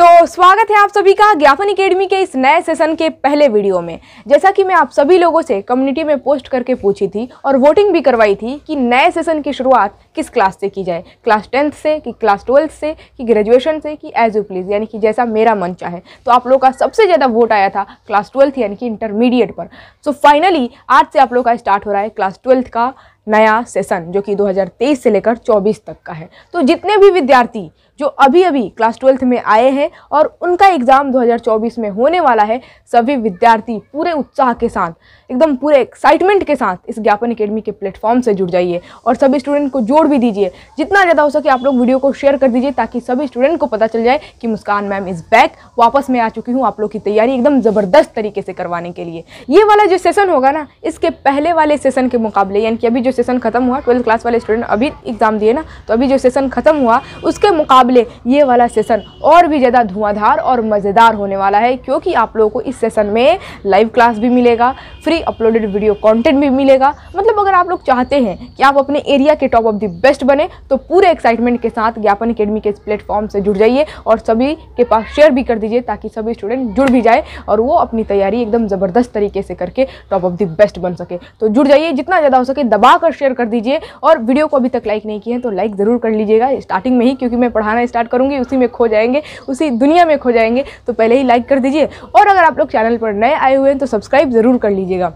तो स्वागत है आप सभी का ज्ञापन एकेडमी के इस नए सेशन के पहले वीडियो में जैसा कि मैं आप सभी लोगों से कम्युनिटी में पोस्ट करके पूछी थी और वोटिंग भी करवाई थी कि नए सेशन की शुरुआत किस क्लास से की जाए क्लास टेंथ से कि क्लास ट्वेल्थ से कि ग्रेजुएशन से कि एज यू प्लीज़ यानी कि जैसा मेरा मन चाहे तो आप लोग का सबसे ज़्यादा वोट आया था क्लास ट्वेल्थ यानी कि इंटरमीडिएट पर सो so, फाइनली आज से आप लोग का स्टार्ट हो रहा है क्लास ट्वेल्थ का नया सेशन जो कि 2023 से लेकर 24 तक का है तो जितने भी विद्यार्थी जो अभी अभी क्लास ट्वेल्थ में आए हैं और उनका एग्ज़ाम 2024 में होने वाला है सभी विद्यार्थी पूरे उत्साह के साथ एकदम पूरे एक्साइटमेंट के साथ इस ज्ञापन अकेडमी के प्लेटफॉर्म से जुड़ जाइए और सभी स्टूडेंट को जोड़ भी दीजिए जितना ज़्यादा हो सके आप लोग वीडियो को शेयर कर दीजिए ताकि सभी स्टूडेंट को पता चल जाए कि मुस्कान मैम इज़ बैक वापस मैं आ चुकी हूँ आप लोग की तैयारी एकदम ज़बरदस्त तरीके से करवाने के लिए ये वाला जो सेशन होगा ना इसके पहले वाले सेशन के मुकाबले यानी कि अभी जो सेशन खत्म हुआ ट्वेल्थ क्लास वाले स्टूडेंट अभी एग्ज़ाम दिए ना तो अभी जो सेशन खत्म हुआ उसके मुकाबले ये वाला सेशन और भी ज़्यादा धुआंधार और मज़ेदार होने वाला है क्योंकि आप लोगों को इस सेशन में लाइव क्लास भी मिलेगा free daily uploaded video content भी मिलेगा मतलब अगर आप लोग चाहते हैं कि आप अपने एरिया के टॉप ऑफ द बेस्ट बने तो पूरे एक्साइटमेंट के साथ ज्ञापन अकेडमी के इस प्लेटफॉर्म से जुड़ जाइए और सभी के पास शेयर भी कर दीजिए ताकि सभी स्टूडेंट जुड़ भी जाए और वो अपनी तैयारी एकदम ज़बरदस्त तरीके से करके टॉप ऑफ द बेस्ट बन सके तो जुड़ जाइए जितना ज़्यादा हो सके दबा कर शेयर कर दीजिए और वीडियो को अभी तक लाइक नहीं किया तो लाइक ज़रूर कर लीजिएगा स्टार्टिंग में ही क्योंकि मैं पढ़ाना स्टार्ट करूँगी उसी में खो जाएंगे उसी दुनिया में खो जाएंगे तो पहले ही लाइक कर दीजिए और अगर आप लोग चैनल पर नए आए हुए हैं तो सब्सक्राइब ज़रूर कर लीजिएगा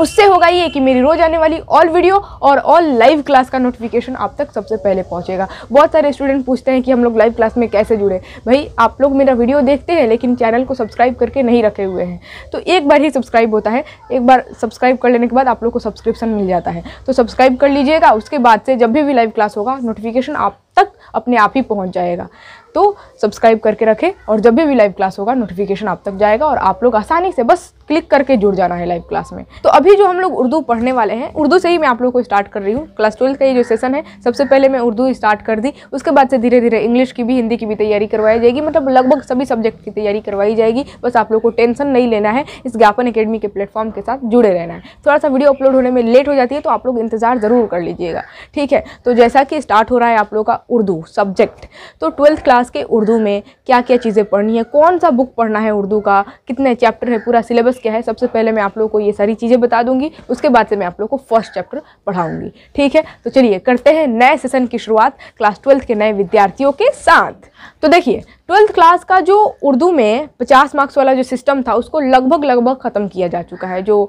उससे होगा ये कि मेरी रोज़ आने वाली ऑल वीडियो और ऑल लाइव क्लास का नोटिफिकेशन आप तक सबसे पहले पहुंचेगा बहुत सारे स्टूडेंट पूछते हैं कि हम लोग लाइव क्लास में कैसे जुड़े भाई आप लोग मेरा वीडियो देखते हैं लेकिन चैनल को सब्सक्राइब करके नहीं रखे हुए हैं तो एक बार ही सब्सक्राइब होता है एक बार सब्सक्राइब कर लेने के बाद आप लोग को सब्सक्रिप्शन मिल जाता है तो सब्सक्राइब कर लीजिएगा उसके बाद से जब भी लाइव क्लास होगा नोटिफिकेशन आप तक अपने आप ही पहुंच जाएगा तो सब्सक्राइब करके रखें और जब भी लाइव क्लास होगा नोटिफिकेशन आप तक जाएगा और आप लोग आसानी से बस क्लिक करके जुड़ जाना है लाइव क्लास में तो अभी जो हम लोग उर्दू पढ़ने वाले हैं उर्दू से ही मैं आप लोग को स्टार्ट कर रही हूँ क्लास ट्वेल्थ का ये जो सेशन है सबसे पहले मैं उर्दू स्टार्ट कर दी उसके बाद से धीरे धीरे इंग्लिश की भी हिंदी की भी तैयारी करवाई जाएगी मतलब लगभग सभी सब्जेक्ट की तैयारी करवाई जाएगी बस आप लोग को टेंशन नहीं लेना है इस ज्ञापन अकेडमी के प्लेटफॉर्म के साथ जुड़े रहना है थोड़ा सा वीडियो अपलोड होने में लेट हो जाती है तो आप लोग इंतजार ज़रूर कर लीजिएगा ठीक है तो जैसा कि स्टार्ट हो रहा है आप लोग का उर्दू सब्जेक्ट तो ट्वेल्थ क्लास के उर्दू में क्या क्या चीज़ें पढ़नी है कौन सा बुक पढ़ना है उर्दू का कितने चैप्टर है पूरा सिलेबस सिलेबस क्या है सबसे पहले मैं आप लोगों को ये सारी चीज़ें बता दूंगी उसके बाद से मैं आप लोगों को फर्स्ट चैप्टर पढ़ाऊंगी ठीक है तो चलिए करते हैं नए सेशन की शुरुआत क्लास ट्वेल्थ के नए विद्यार्थियों के साथ तो देखिए ट्वेल्थ क्लास का जो उर्दू में पचास मार्क्स वाला जो सिस्टम था उसको लगभग लगभग ख़त्म किया जा चुका है जो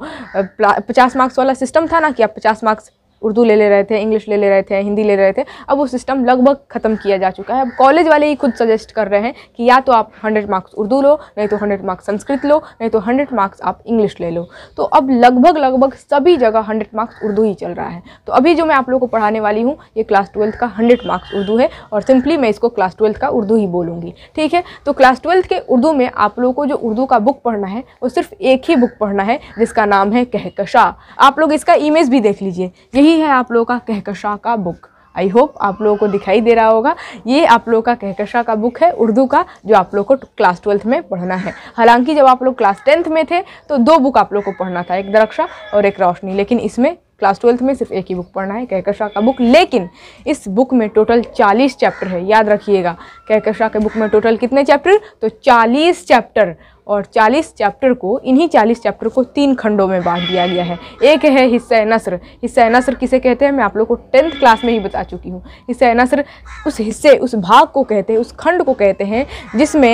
पचास मार्क्स वाला सिस्टम था ना कि आप पचास मार्क्स उर्दू ले ले रहे थे इंग्लिश ले ले रहे थे हिंदी ले रहे थे अब वो सिस्टम लगभग ख़त्म किया जा चुका है अब कॉलेज वाले ही खुद सजेस्ट कर रहे हैं कि या तो आप हंड्रेड मार्क्स उर्दू लो नहीं तो हंड्रेड मार्क्स संस्कृत लो नहीं तो हंड्रेड मार्क्स आप इंग्लिश ले लो तो अब लगभग लगभग सभी जगह हंड्रेड मार्क्स उर्दू ही चल रहा है तो अभी जो मैं आप लोग को पढ़ाने वाली हूँ ये क्लास ट्वेल्थ का हंड्रेड मार्क्स उर्दू है और सिंपली मैं इसको क्लास ट्वेल्थ का उर्दू ही बोलूँगी ठीक है तो क्लास ट्वेल्थ के उर्दू में आप लोगों को जो उर्दू का बुक पढ़ना है वो सिर्फ एक ही बुक पढ़ना है जिसका नाम है कहकशा आप लोग इसका इमेज भी देख लीजिए यही यही है आप लोगों का कहकशा का बुक आई होप आप लोगों को दिखाई दे रहा होगा ये आप लोगों का कहकशा का बुक है उर्दू का जो आप लोग को क्लास ट्वेल्थ में पढ़ना है हालांकि जब आप लोग क्लास टेंथ में थे तो दो बुक आप लोग को पढ़ना था एक दरक्षा और एक रोशनी लेकिन इसमें क्लास ट्वेल्थ में सिर्फ एक ही बुक पढ़ना है कहकशाह का बुक लेकिन इस बुक में टोटल चालीस चैप्टर है याद रखिएगा कहकशाह के बुक में टोटल कितने चैप्टर तो चालीस चैप्टर और 40 चैप्टर को इन्हीं 40 चैप्टर को तीन खंडों में बांट दिया गया है एक है हिस्सा नसर हिस्सा नसर किसे कहते हैं मैं आप लोग को टेंथ क्लास में ही बता चुकी हूँ हिस्सा नसर उस हिस्से उस भाग को कहते हैं उस खंड को कहते हैं जिसमें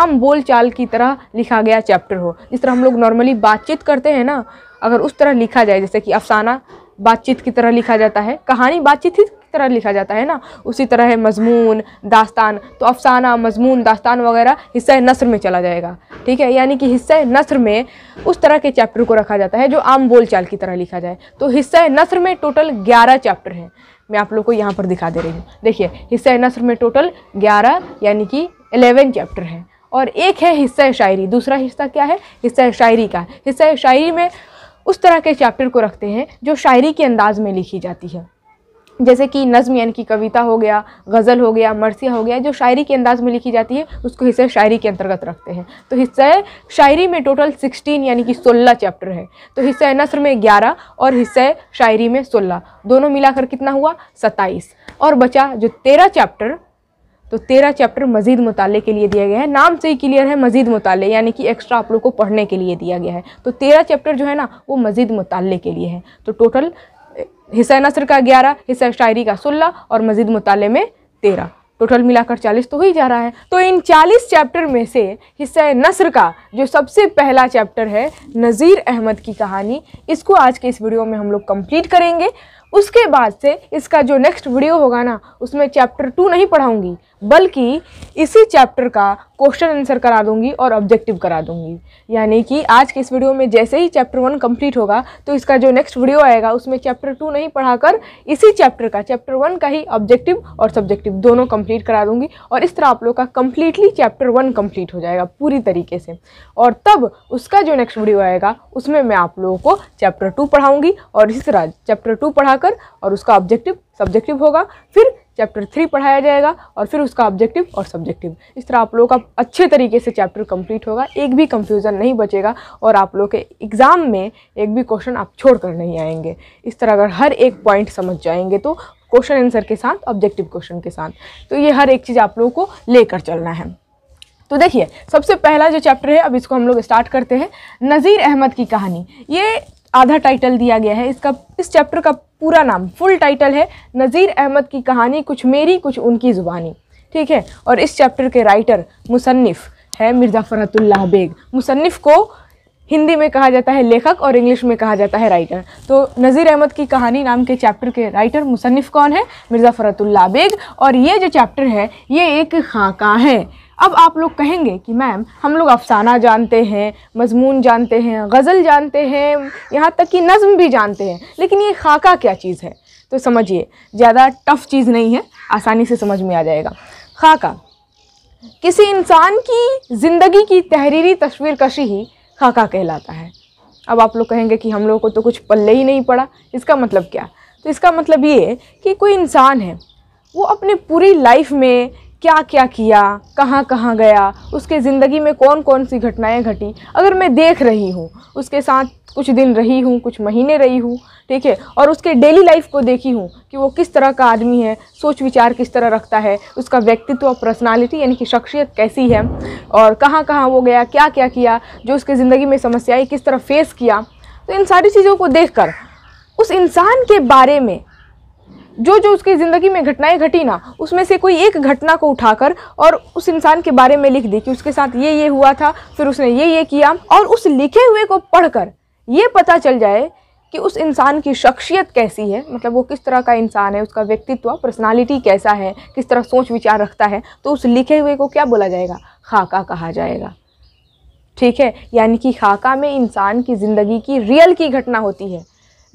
आम बोलचाल की तरह लिखा गया चैप्टर हो जिस तरह हम लोग नॉर्मली बातचीत करते हैं ना अगर उस तरह लिखा जाए जैसे कि अफसाना बातचीत की तरह लिखा जाता है कहानी बातचीत ही तरह लिखा जाता है ना उसी तरह है मजमून दास्तान तो अफसाना मजमून दास्तान वगैरह हिस्सा नसर में चला जाएगा ठीक है यानी कि हिस्सा नसर में उस तरह के चैप्टर को रखा जाता है जो आम बोलचाल की तरह लिखा जाए तो हिस्सा नसर में टोटल ग्यारह चैप्टर हैं मैं आप लोग को यहाँ पर दिखा दे रही हूँ देखिए हिस्सा नसर में टोटल ग्यारह यानी कि एलेवन चैप्टर हैं और एक है हिस्सा शायरी दूसरा हिस्सा क्या है हिस्सा शायरी का हिस्सा शायरी में उस तरह के चैप्टर को रखते हैं जो शायरी के अंदाज़ में लिखी जाती है जैसे कि नज़म यानी कि कविता हो गया गज़ल हो गया मरसिया हो गया जो शायरी के अंदाज़ में लिखी जाती है उसको हिस्से शायरी के अंतर्गत रखते हैं तो हिस्सा शायरी में टोटल सिक्सटीन यानी कि सोलह चैप्टर है तो हिस्सा नसर में ग्यारह और हिस्सा शायरी में सोलह दोनों मिलाकर कितना हुआ सत्ताईस और बचा जो तेरह चैप्टर तो तेरह चैप्टर मजीद मुताले के लिए दिया गया है नाम से ही क्लियर है मजीद मुताले यानी कि एक्स्ट्रा आप लोग को पढ़ने के लिए दिया गया है तो तेरह चैप्टर जो है ना वो मजीद मुताले के लिए है तो टोटल हिस्सा नसर का ग्यारह हिस्सा शायरी का सोलह और मजीद मुताले में तेरह टोटल मिलाकर चालीस तो हो ही जा रहा है तो इन चालीस चैप्टर में से हिस्सा नसर का जो सबसे पहला चैप्टर है नज़ीर अहमद की कहानी इसको आज के इस वीडियो में हम लोग कम्प्लीट करेंगे उसके बाद से इसका जो नेक्स्ट वीडियो होगा ना उसमें चैप्टर टू नहीं पढ़ाऊँगी बल्कि इसी चैप्टर का क्वेश्चन आंसर करा दूंगी और ऑब्जेक्टिव करा दूंगी यानी कि आज के इस वीडियो में जैसे ही चैप्टर वन कंप्लीट होगा तो इसका जो नेक्स्ट वीडियो आएगा उसमें चैप्टर टू नहीं पढ़ाकर इसी चैप्टर का चैप्टर वन का ही ऑब्जेक्टिव और सब्जेक्टिव दोनों कंप्लीट करा दूंगी और इस तरह आप लोग का कम्प्लीटली चैप्टर वन कम्प्लीट हो जाएगा पूरी तरीके से और तब उसका जो नेक्स्ट वीडियो आएगा उसमें मैं आप लोगों को चैप्टर टू पढ़ाऊँगी और इसी तरह चैप्टर टू पढ़ाकर और उसका ऑब्जेक्टिव सब्जेक्टिव होगा फिर चैप्टर थ्री पढ़ाया जाएगा और फिर उसका ऑब्जेक्टिव और सब्जेक्टिव इस तरह आप लोगों का अच्छे तरीके से चैप्टर कंप्लीट होगा एक भी कंफ्यूजन नहीं बचेगा और आप लोग के एग्ज़ाम में एक भी क्वेश्चन आप छोड़ कर नहीं आएंगे इस तरह अगर हर एक पॉइंट समझ जाएंगे तो क्वेश्चन आंसर के साथ ऑब्जेक्टिव क्वेश्चन के साथ तो ये हर एक चीज़ आप लोगों को लेकर चलना है तो देखिए सबसे पहला जो चैप्टर है अब इसको हम लोग स्टार्ट करते हैं नज़ीर अहमद की कहानी ये आधा टाइटल दिया गया है इसका इस चैप्टर का पूरा नाम फुल टाइटल है नज़ीर अहमद की कहानी कुछ मेरी कुछ उनकी ज़ुबानी ठीक है और इस चैप्टर के राइटर मुसन्फ़ है मिर्ज़ा फ़रहतुल्लाह बेग मुसन्फ़ को हिंदी में कहा जाता है लेखक और इंग्लिश में कहा जाता है राइटर तो नज़ीर अहमद की कहानी नाम के चैप्टर के राइटर मुसन्फ़ कौन है मिर्ज़ा फ़रहतुल्ला बेग और ये जो चैप्टर है ये एक खाका है अब आप लोग कहेंगे कि मैम हम लोग अफसाना जानते हैं मजमून जानते हैं गज़ल जानते हैं यहाँ तक कि नज़म भी जानते हैं लेकिन ये खाका क्या चीज़ है तो समझिए ज़्यादा टफ़ चीज़ नहीं है आसानी से समझ में आ जाएगा खाका किसी इंसान की ज़िंदगी की तहरीरी तस्वीर कशी ही खाका कहलाता है अब आप लोग कहेंगे कि हम लोगों को तो कुछ पल्ले ही नहीं पड़ा इसका मतलब क्या तो इसका मतलब ये कि कोई इंसान है वो अपने पूरी लाइफ में क्या क्या किया कहाँ कहाँ गया उसके ज़िंदगी में कौन कौन सी घटनाएं घटी अगर मैं देख रही हूँ उसके साथ कुछ दिन रही हूँ कुछ महीने रही हूँ ठीक है और उसके डेली लाइफ को देखी हूँ कि वो किस तरह का आदमी है सोच विचार किस तरह रखता है उसका व्यक्तित्व और पर्सनालिटी यानी कि शख्सियत कैसी है और कहाँ कहाँ वो गया क्या क्या किया जो उसके ज़िंदगी में समस्याएँ किस तरह फेस किया तो इन सारी चीज़ों को देख कर उस इंसान के बारे में जो जो उसकी ज़िंदगी में घटनाएं घटी ना उसमें से कोई एक घटना को उठाकर और उस इंसान के बारे में लिख दी कि उसके साथ ये ये हुआ था फिर उसने ये ये किया और उस लिखे हुए को पढ़कर ये पता चल जाए कि उस इंसान की शख्सियत कैसी है मतलब वो किस तरह का इंसान है उसका व्यक्तित्व पर्सनालिटी कैसा है किस तरह सोच विचार रखता है तो उस लिखे हुए को क्या बोला जाएगा खाका कहा जाएगा ठीक है यानी कि खाका में इंसान की ज़िंदगी की रियल की घटना होती है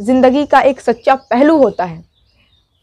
ज़िंदगी का एक सच्चा पहलू होता है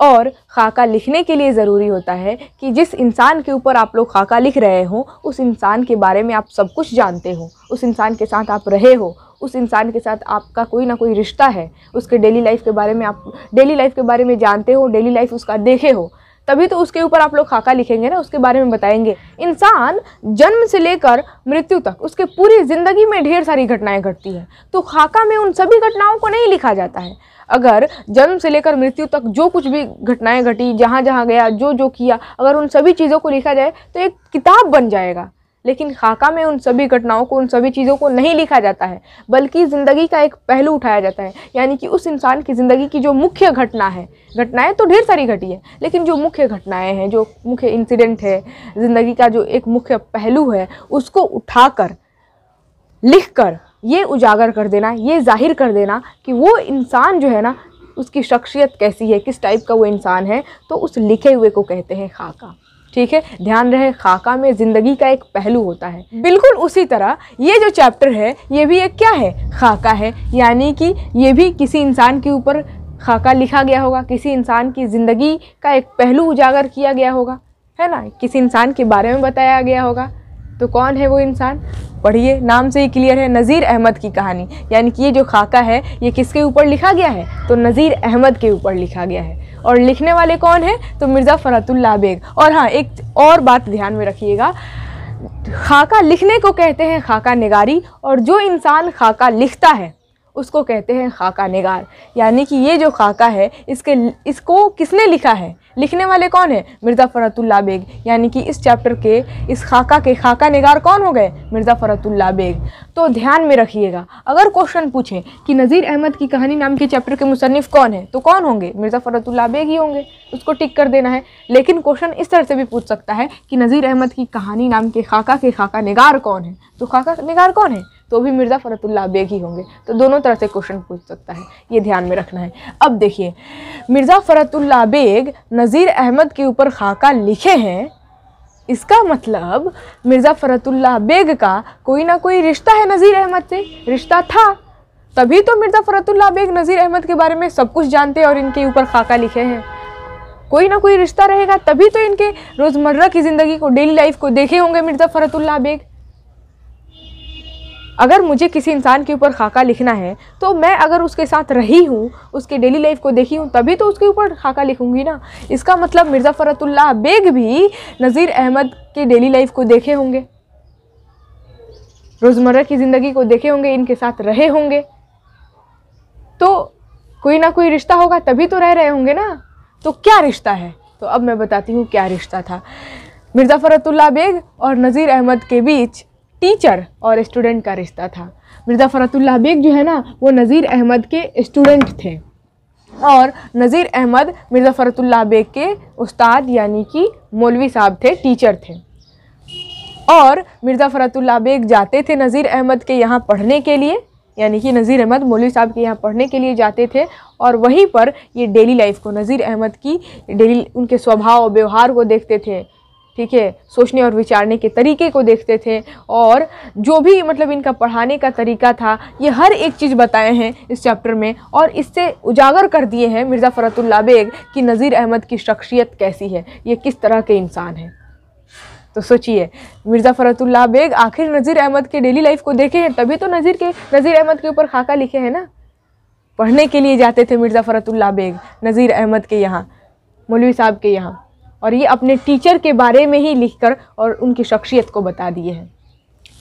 और खाका लिखने के लिए ज़रूरी होता है कि जिस इंसान के ऊपर आप लोग खाका लिख रहे हो उस इंसान के बारे में आप सब कुछ जानते हो उस इंसान के साथ आप रहे हो उस इंसान के साथ आपका कोई ना कोई रिश्ता है उसके डेली लाइफ के बारे में आप डेली लाइफ के बारे में जानते हो डेली लाइफ उसका देखे हो तभी तो उसके ऊपर आप लोग खाका लिखेंगे ना उसके बारे में बताएंगे इंसान जन्म से लेकर मृत्यु तक उसके पूरी ज़िंदगी में ढेर सारी घटनाएं घटती हैं तो खाका में उन सभी घटनाओं को नहीं लिखा जाता है अगर जन्म से लेकर मृत्यु तक जो कुछ भी घटनाएं घटी जहाँ जहाँ गया जो जो किया अगर उन सभी चीज़ों को लिखा जाए तो एक किताब बन जाएगा लेकिन खाका में उन सभी घटनाओं को उन सभी चीज़ों को नहीं लिखा जाता है बल्कि ज़िंदगी का एक पहलू उठाया जाता है यानी कि उस इंसान की ज़िंदगी की जो मुख्य घटना है घटनाएं तो ढेर सारी घटी है लेकिन जो मुख्य घटनाएं हैं जो मुख्य इंसिडेंट है ज़िंदगी का जो एक मुख्य पहलू है उसको उठाकर लिख कर ये उजागर कर देना ये जाहिर कर देना कि वो इंसान जो है ना उसकी शख्सियत कैसी है किस टाइप का वो इंसान है तो उस लिखे हुए को कहते हैं खाका ठीक है ध्यान रहे खाका में ज़िंदगी का एक पहलू होता है बिल्कुल उसी तरह ये जो चैप्टर है ये भी एक क्या है खाका है यानी कि ये भी किसी इंसान के ऊपर खाका लिखा गया होगा किसी इंसान की ज़िंदगी का एक पहलू उजागर किया गया होगा है ना किसी इंसान के बारे में बताया गया होगा तो कौन है वो इंसान पढ़िए नाम से ही क्लियर है नज़ीर अहमद की कहानी यानी कि ये जो खाका है ये किसके ऊपर लिखा गया है तो नज़ीर अहमद के ऊपर लिखा गया है और लिखने वाले कौन है तो मिर्ज़ा फ़रतुल्ला बेग और हाँ एक और बात ध्यान में रखिएगा खाका लिखने को कहते हैं खाका निगारी और जो इंसान खाका लिखता है उसको कहते हैं खाका निगार यानी कि ये जो खाका है इसके इसको किसने लिखा है लिखने वाले कौन है मिर्ज़ा फ़रतुल्ला बेग यानी कि इस चैप्टर के इस खाका के खाका निगार कौन हो गए मिर्ज़ा फ़रतुल्ला बेग तो ध्यान में रखिएगा अगर क्वेश्चन पूछें कि नज़ीर अहमद की कहानी नाम के चैप्टर के मुसनफ़ कौन है तो कौन होंगे मिर्ज़ा फ़रतुल्ला बेग ही होंगे उसको टिक कर देना है लेकिन क्वेश्चन इस तरह से भी पूछ सकता है कि नज़ीर अहमद की कहानी नाम के खाका के खाका निगार कौन है तो खाका निगार कौन है तो भी मिर्ज़ा फ़रतुल्ला बेग ही होंगे तो दोनों तरह से क्वेश्चन पूछ सकता है ये ध्यान में रखना है अब देखिए मिर्ज़ा फ़रतुल्ला बेग नज़ीर अहमद के ऊपर खाका लिखे हैं इसका मतलब मिर्ज़ा फ़रतुल्ला बेग का कोई ना कोई रिश्ता है नज़ीर अहमद से रिश्ता था तभी तो मिर्ज़ा फ़रतुल्ला बेग नज़ीर अहमद के बारे में सब कुछ जानते और इनके ऊपर खाका लिखे हैं कोई ना कोई रिश्ता रहेगा तभी तो इनके रोज़मर्रा की ज़िंदगी को डेली लाइफ को देखे होंगे मिर्ज़ा फ़रतुल्ला बेग अगर मुझे किसी इंसान के ऊपर खाका लिखना है तो मैं अगर उसके साथ रही हूँ उसके डेली लाइफ को देखी हूँ तभी तो उसके ऊपर खाका लिखूँगी ना इसका मतलब मिर्ज़ा फ़रतुल्ला बेग भी नज़ीर अहमद के डेली लाइफ को देखे होंगे रोज़मर्रा की ज़िंदगी को देखे होंगे इनके साथ रहे होंगे तो कोई ना कोई रिश्ता होगा तभी तो रह रहे होंगे ना तो क्या रिश्ता है तो अब मैं बताती हूँ क्या रिश्ता था मिर्ज़ा फ़रतुल्ला बेग और नज़ीर अहमद के बीच टीचर और स्टूडेंट का रिश्ता था मिर्ज़ा फ़रतुल्ला बेग जो है ना वो नज़ीर अहमद के स्टूडेंट थे और नज़ीर अहमद मिर्ज़ा फ़रतुल्ला बेग के उस्ताद यानी कि मौलवी साहब थे टीचर थे और मिर्ज़ा फ़रतुल्ला बेग जाते थे नज़ीर अहमद के यहाँ पढ़ने के लिए यानी कि नज़ीर अहमद मौलवी साहब के यहाँ पढ़ने के लिए जाते थे और वहीं पर ये डेली लाइफ को नज़ीर अहमद की डेली उनके स्वभाव व्यवहार को देखते थे ठीक है सोचने और विचारने के तरीके को देखते थे और जो भी मतलब इनका पढ़ाने का तरीका था ये हर एक चीज़ बताए हैं इस चैप्टर में और इससे उजागर कर दिए हैं मिर्ज़ा फ़रतुल्ला बेग कि नज़ीर अहमद की शख्सियत कैसी है ये किस तरह के इंसान हैं तो सोचिए मिर्ज़ा फ़रतुल्ला बेग आखिर नज़ीर अहमद के डेली लाइफ को देखे हैं तभी तो नज़ीर के नज़ीर अहमद के ऊपर खाका लिखे हैं ना पढ़ने के लिए जाते थे मिर्ज़ा फ़रतुल्ला बेग नज़ीर अहमद के यहाँ मौलवी साहब के यहाँ और ये अपने टीचर के बारे में ही लिखकर और उनकी शख्सियत को बता दिए हैं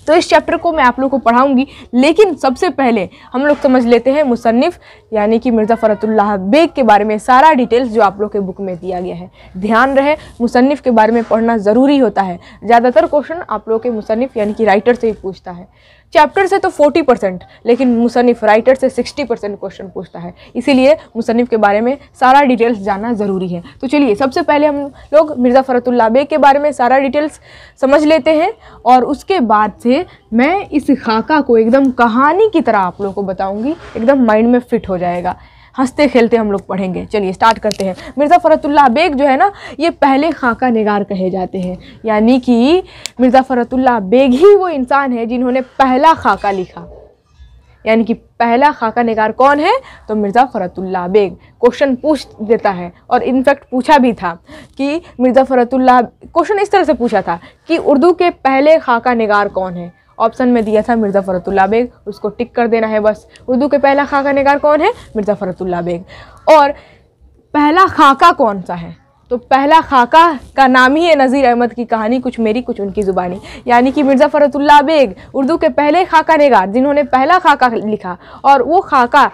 तो इस चैप्टर को मैं आप लोग को पढ़ाऊंगी लेकिन सबसे पहले हम लोग समझ लेते हैं मुसनफ़ यानी कि मिर्ज़ा फ़रतुल्लाह बेग के बारे में सारा डिटेल्स जो आप लोग के बुक में दिया गया है ध्यान रहे मुसनफ़ के बारे में पढ़ना ज़रूरी होता है ज़्यादातर क्वेश्चन आप लोग के मुसनफ़ यानी कि राइटर से ही पूछता है चैप्टर से तो 40 परसेंट लेकिन मुसनफ़ राइटर से 60 परसेंट क्वेश्चन पूछता है इसीलिए मुसनफ़ के बारे में सारा डिटेल्स जानना ज़रूरी है तो चलिए सबसे पहले हम लोग मिर्ज़ा फ़रतुल्ला बेग के बारे में सारा डिटेल्स समझ लेते हैं और उसके बाद से मैं इस खाका को एकदम कहानी की तरह आप लोगों को बताऊँगी एकदम माइंड में फिट हो जाएगा हंसते खेलते हम लोग पढ़ेंगे चलिए स्टार्ट करते हैं मिर्ज़ा फ़रतुल्ला बेग जो है ना ये पहले खाका निगार कहे जाते हैं यानी कि मिर्ज़ा फ़रतुल्ला बेग ही वो इंसान है जिन्होंने पहला खाका लिखा यानी कि पहला खाका निगार कौन है तो मिर्ज़ा फ़रतुल्ला बेग क्वेश्चन पूछ देता है और इनफैक्ट पूछा भी था कि मिर्ज़ा फ़रतुल्ला क्वेश्चन इस तरह से पूछा था कि उर्दू के पहले खाका निगार कौन है ऑप्शन में दिया था मिर्ज़ा फ़रतुल्ला बेग उसको टिक कर देना है बस उर्दू के पहला खाका निगार कौन है मिर्ज़ा फ़रतुल्ला बेग और पहला खाका कौन सा है तो पहला खाका का नाम ही है नज़ीर अहमद की कहानी कुछ मेरी कुछ उनकी ज़ुबानी यानी कि मिर्ज़ा फ़रतुल्ला बेग उर्दू के पहले खाका नगार जिन्होंने पहला खाका लिखा और वो खाका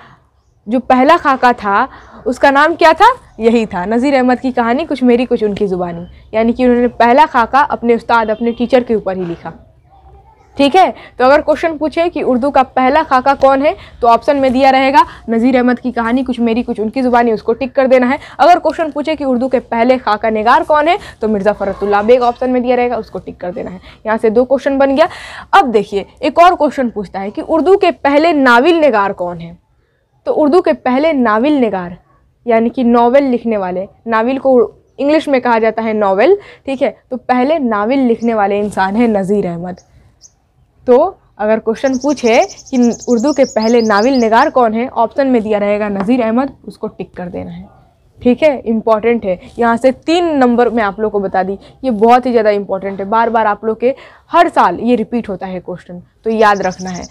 जो पहला खाका था उसका नाम क्या था यही था नज़ीर अहमद की कहानी कुछ मेरी कुछ उनकी ज़ुबानी यानी कि उन्होंने पहला खाका अपने उस्ताद अपने टीचर के ऊपर ही लिखा ठीक है तो अगर क्वेश्चन पूछे कि उर्दू का पहला खाका कौन है तो ऑप्शन में दिया रहेगा नज़ीर अहमद की कहानी कुछ मेरी कुछ उनकी ज़ुबानी उसको टिक कर देना है अगर क्वेश्चन पूछे कि उर्दू के पहले खाका निगार कौन है तो मिर्ज़ा फ़रतुल्ला बेग ऑप्शन में दिया रहेगा उसको टिक कर देना है यहाँ से दो क्वेश्चन बन गया अब देखिए एक और क्वेश्चन पूछता है कि उर्दू के पहले नाविल नगार कौन है तो उर्दू के पहले नाविल नगार यानी कि नावल लिखने वाले नाविल को इंग्लिश में कहा जाता है नावल ठीक है तो पहले नाविल लिखने वाले इंसान हैं नज़ीर अहमद तो अगर क्वेश्चन पूछे कि उर्दू के पहले नाविल नगार कौन है ऑप्शन में दिया रहेगा नज़ीर अहमद उसको टिक कर देना है ठीक है इम्पॉर्टेंट है यहाँ से तीन नंबर में आप लोग को बता दी ये बहुत ही ज़्यादा इम्पॉर्टेंट है बार बार आप लोग के हर साल ये रिपीट होता है क्वेश्चन तो याद रखना है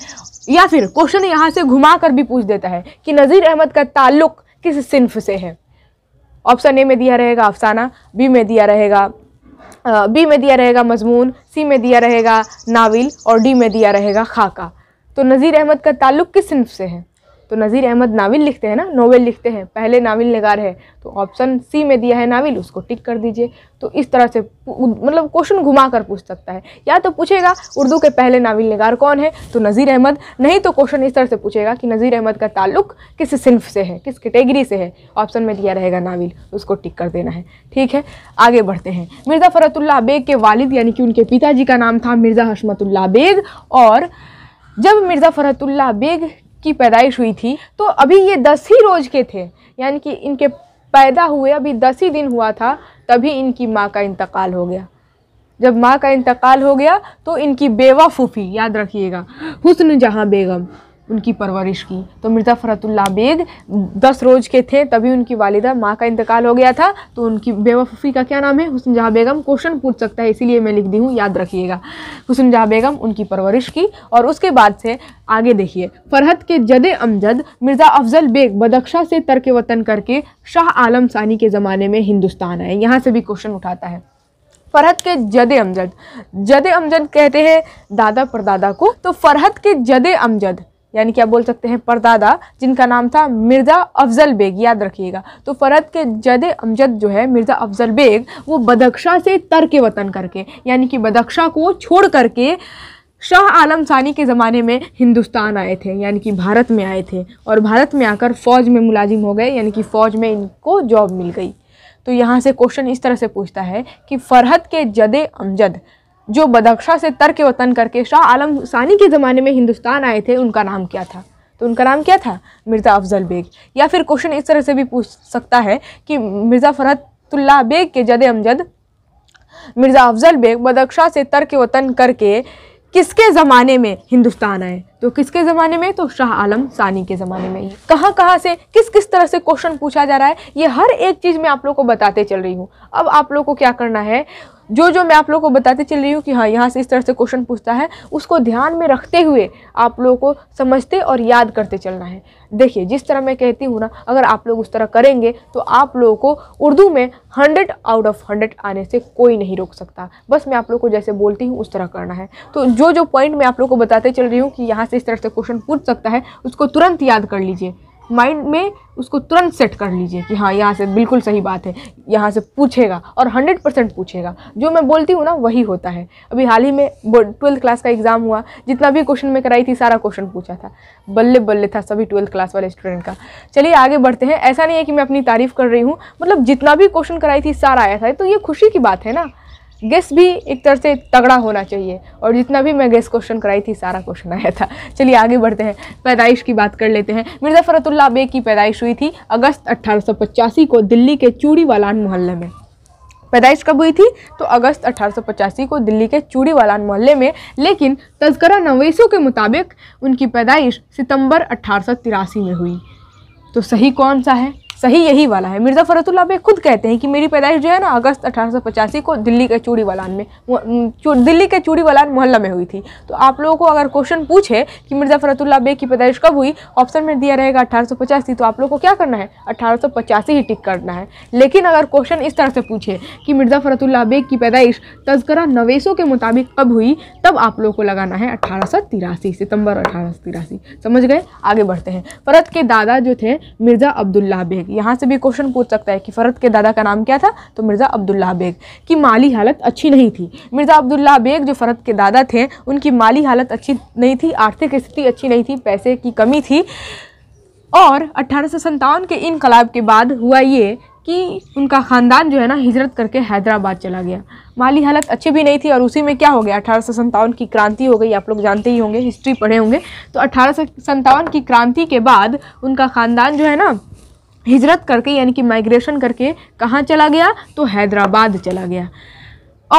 या फिर क्वेश्चन यहाँ से घुमा कर भी पूछ देता है कि नज़ीर अहमद का ताल्लुक किस सिंफ से है ऑप्शन ए में दिया रहेगा अफसाना बी में दिया रहेगा बी में दिया रहेगा मजमून सी में दिया रहेगा नाविल और डी में दिया रहेगा खाका तो नज़ीर अहमद का ताल्लुक़ किस सिंफ से है तो नज़ीर अहमद नाविल लिखते हैं ना नावल लिखते हैं पहले नाविल नगार है तो ऑप्शन सी में दिया है नाविल उसको टिक कर दीजिए तो इस तरह से मतलब क्वेश्चन घुमा कर पूछ सकता है या तो पूछेगा उर्दू के पहले नाविल नगार कौन है तो नज़ीर अहमद नहीं तो क्वेश्चन इस तरह से पूछेगा कि नज़ीर अहमद का ताल्लुक किस सिंफ से है किस कैटेगरी से है ऑप्शन में दिया रहेगा नाविल उसको टिक कर देना है ठीक है आगे बढ़ते हैं मिर्ज़ा फ़रतुल्ला बेग के वालिद यानी कि उनके पिताजी का नाम था मिर्ज़ा हसमतुल्ला बेग और जब मिर्ज़ा फ़रतुल्ला बेग की पैदाइश हुई थी तो अभी ये दस ही रोज़ के थे यानी कि इनके पैदा हुए अभी दस ही दिन हुआ था तभी इनकी माँ का इंतकाल हो गया जब माँ का इंतकाल हो गया तो इनकी बेवा फूफी याद रखिएगा हुस्न जहाँ बेगम उनकी परवरिश की तो मिर्ज़ा फ़रतुल्ला बेग दस रोज़ के थे तभी उनकी वालिदा माँ का इंतकाल हो गया था तो उनकी बेवफ़ी का क्या नाम है हुसन जहाँ बेगम क्वेश्चन पूछ सकता है इसीलिए मैं लिख दी हूँ याद रखिएगा हुसन जहाँ बेगम उनकी परवरिश की और उसके बाद से आगे देखिए फरहत के जद अमजद मिर्ज़ा अफजल बेग बदख्शा से तर्क वतन करके शाह आलम सानी के ज़माने में हिंदुस्तान आए यहाँ से भी क्वेश्चन उठाता है फरहत के जद अमजद जद अमजद कहते हैं दादा परदादा को तो फरहत के जद अमजद यानी क्या बोल सकते हैं परदादा जिनका नाम था मिर्ज़ा अफजल बेग याद रखिएगा तो फ़रहत के जद अमजद जो है मिर्ज़ा अफजल बेग वो बदख्शा से तर के वतन करके यानी कि बदख्शा को छोड़ करके शाह आलम सानी के ज़माने में हिंदुस्तान आए थे यानी कि भारत में आए थे और भारत में आकर फ़ौज में मुलाजिम हो गए यानी कि फ़ौज में इनको जॉब मिल गई तो यहाँ से क्वेश्चन इस तरह से पूछता है कि फ़रहत के जद अमजद जो बदख्शा से तर के वतन करके शाह आलम सानी के ज़माने में हिंदुस्तान आए थे उनका नाम क्या था तो उनका नाम क्या था मिर्ज़ा अफजल बेग या फिर क्वेश्चन इस तरह से भी पूछ सकता है कि मिर्ज़ा फरहतुल्ला बेग के जद अमजद मिर्ज़ा अफजल बेग बदख्शा से तर के वतन करके किसके ज़माने में हिंदुस्तान आए तो किसके ज़माने में तो शाह आलम सानी के ज़माने में ही कहाँ कहाँ से किस किस तरह से क्वेश्चन पूछा जा रहा है ये हर एक चीज़ मैं आप लोग को बताते चल रही हूँ अब आप लोग को क्या करना है जो जो मैं आप लोगों को बताते चल रही हूँ कि हाँ यहाँ से इस तरह से क्वेश्चन पूछता है उसको ध्यान में रखते हुए आप लोगों को समझते और याद करते चलना है देखिए जिस तरह मैं कहती हूँ ना अगर आप लोग उस तरह करेंगे तो आप लोगों को उर्दू में हंड्रेड आउट ऑफ हंड्रेड आने से कोई नहीं रोक सकता बस मैं आप लोग को जैसे बोलती हूँ उस तरह करना है तो जो जो पॉइंट मैं आप लोग को बताते चल रही हूँ कि यहाँ से इस तरह से क्वेश्चन पूछ सकता है उसको तुरंत याद कर लीजिए माइंड में उसको तुरंत सेट कर लीजिए कि हाँ यहाँ से बिल्कुल सही बात है यहाँ से पूछेगा और हंड्रेड परसेंट पूछेगा जो मैं बोलती हूँ ना वही होता है अभी हाल ही में ट्वेल्थ क्लास का एग्ज़ाम हुआ जितना भी क्वेश्चन मैं कराई थी सारा क्वेश्चन पूछा था बल्ले बल्ले था सभी ट्वेल्थ क्लास वाले स्टूडेंट का चलिए आगे बढ़ते हैं ऐसा नहीं है कि मैं अपनी तारीफ़ कर रही हूँ मतलब जितना भी क्वेश्चन कराई थी सारा आया था तो ये खुशी की बात है ना गेस भी एक तरह से तगड़ा होना चाहिए और जितना भी मैं गेस क्वेश्चन कराई थी सारा क्वेश्चन आया था चलिए आगे बढ़ते हैं पैदाइश की बात कर लेते हैं मिर्ज़ा फ़रतुल्ला बेग की पैदाइश हुई थी अगस्त अट्ठारह को दिल्ली के चूड़ी वालान मोहल्ले में पैदाइश कब हुई थी तो अगस्त अठारह को दिल्ली के चूड़ी वालान मोहल्ले में लेकिन तस्करा नवेशों के मुताबिक उनकी पैदाइश सितंबर अठारह में हुई तो सही कौन सा है सही यही वाला है मिर्ज़ा फ़रतुल्ला पे खुद कहते हैं कि मेरी पैदाइश जो है ना अगस्त अठारह को दिल्ली के चूड़ी वालान में दिल्ली के चूड़ी वालान मोहल्ला में हुई थी तो आप लोगों को अगर क्वेश्चन पूछे कि मिर्ज़ा फ़रतुल्ला बे की पैदाइश कब हुई ऑप्शन में दिया रहेगा अठारह तो आप लोग को क्या करना है अठारह ही टिक करना है लेकिन अगर क्वेश्चन इस तरह से पूछे कि मिर्ज़ा फ़रतुल्ला बेग की पैदाइश तस्करा नवेसों के मुताबिक कब हुई तब आप लोग को लगाना है अठारह सितंबर अठारह समझ गए आगे बढ़ते हैं फरत के दादा जो थे मिर्ज़ा अब्दुल्ला बेग बेग यहाँ से भी क्वेश्चन पूछ सकता है कि फ़रत के दादा का नाम क्या था तो मिर्ज़ा अब्दुल्ला बेग की माली हालत अच्छी नहीं थी मिर्ज़ा अब्दुल्ला बेग जो फ़रत के दादा थे उनकी माली हालत अच्छी नहीं थी आर्थिक स्थिति अच्छी नहीं थी पैसे की कमी थी और अट्ठारह के इनकलाब के बाद हुआ ये कि उनका ख़ानदान जो है ना हिजरत करके हैदराबाद चला गया माली हालत अच्छी भी नहीं थी और उसी में क्या हो गया अठारह की क्रांति हो गई आप लोग जानते ही होंगे हिस्ट्री पढ़े होंगे तो अठारह की क्रांति के बाद उनका ख़ानदान जो है ना हिजरत करके यानी कि माइग्रेशन करके कहाँ चला गया तो हैदराबाद चला गया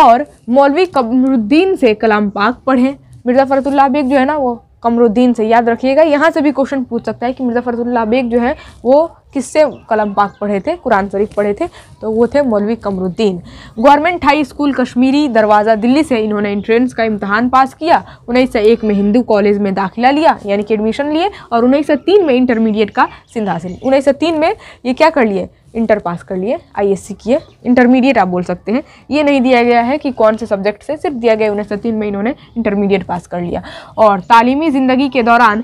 और मौलवी कमरुद्दीन से कलाम पाक पढ़ें मिर्ज़ा फ़रतुल्ला बेग जो है ना वो कमरुद्दीन से याद रखिएगा यहाँ से भी क्वेश्चन पूछ सकता है कि मिर्ज़ा फ़रतुल्ला बेग जो है वो किससे कलम पाक पढ़े थे कुरान शरीफ पढ़े थे तो वो थे मौलवी Qamruddin government high school Kashmiri Darwaza Delhi से इन्होंने इंट्रेंस का इम्तहान पास किया उन्नीस सौ एक में हिंदू कॉलेज में दाखिला लिया यानी कि एडमिशन लिए और उन्नीस सौ तीन में इंटरमीडिएट का सिंध हासिल उन्नीस सौ तीन में ये क्या कर लिए इंटर पास कर लिए आईएससी किए इंटरमीडिएट आप बोल सकते हैं ये नहीं दिया गया है कि कौन से सब्जेक्ट से सिर्फ दिया गया उन्नीस सौ तीन में इन्होंने इंटरमीडिएट पास कर लिया और तालीमी ज़िंदगी के दौरान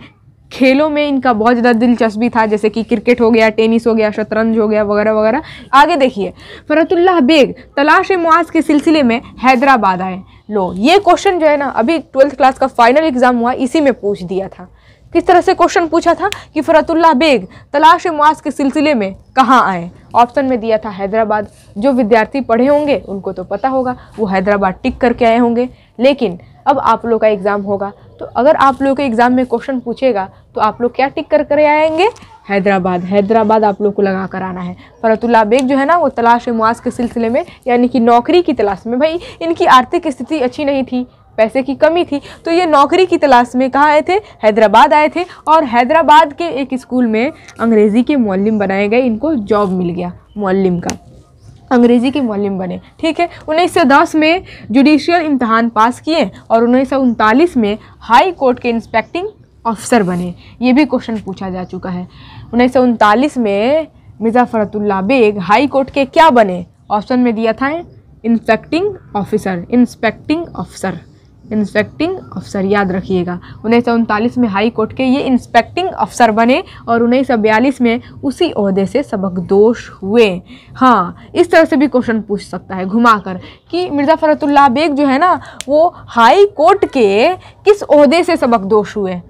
खेलों में इनका बहुत ज़्यादा दिलचस्पी था जैसे कि क्रिकेट हो गया टेनिस हो गया शतरंज हो गया वगैरह वगैरह आगे देखिए फरतुल्ला बेग तलाश मुआज के सिलसिले में हैदराबाद आए लो ये क्वेश्चन जो है ना अभी ट्वेल्थ क्लास का फाइनल एग्ज़ाम हुआ इसी में पूछ दिया था किस तरह से क्वेश्चन पूछा था कि फरतुल्ला बेग तलाश मुआज के सिलसिले में कहाँ आए ऑप्शन में दिया था हैदराबाद जो विद्यार्थी पढ़े होंगे उनको तो पता होगा वो हैदराबाद टिक करके आए होंगे लेकिन अब आप लोग का एग्ज़ाम होगा तो अगर आप लोगों के एग्ज़ाम में क्वेश्चन पूछेगा तो आप लोग क्या टिक कर कर आएंगे हैदराबाद हैदराबाद आप लोग को लगा कर आना है फरतुल्ला बेग जो है ना वो तलाश मुआस के सिलसिले में यानी कि नौकरी की तलाश में भाई इनकी आर्थिक स्थिति अच्छी नहीं थी पैसे की कमी थी तो ये नौकरी की तलाश में कहाँ आए थे हैदराबाद आए थे और हैदराबाद के एक स्कूल में अंग्रेज़ी के मौलम बनाए गए इनको जॉब मिल गया मौलम का अंग्रेजी के मौलम बने ठीक है उन्नीस में जुडिशियल इम्तहान पास किए और उन्नीस में हाई कोर्ट के इंस्पेक्टिंग अफसर बने ये भी क्वेश्चन पूछा जा चुका है उन्नीस में मिर्ज़ा फ़रतुल्ला बेग हाई कोर्ट के क्या बने ऑप्शन में दिया था इंस्पेक्टिंग ऑफिसर इंस्पेक्टिंग अफसर इंस्पेक्टिंग अफसर याद रखिएगा उन्नीस सौ उनतालीस में हाई कोर्ट के ये इंस्पेक्टिंग अफसर बने और उन्नीस सौ बयालीस में उसी अहदे से सबक दोष हुए हाँ इस तरह से भी क्वेश्चन पूछ सकता है घुमाकर कि मिर्ज़ा फ़रतुल्ला बेग जो है ना वो हाई कोर्ट के किस अहदे से सबक दोष हुए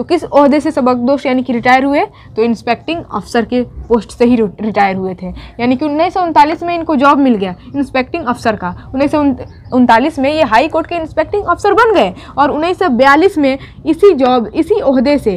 तो किस अहदे से सबक दोष यानी कि रिटायर हुए तो इंस्पेक्टिंग अफसर के पोस्ट से ही रिटायर हुए थे यानी कि उन्नीस में इनको जॉब मिल गया इंस्पेक्टिंग अफसर का उन्नीस में ये हाई कोर्ट के इंस्पेक्टिंग अफसर बन गए और उन्नीस में इसी जॉब इसी अहदे से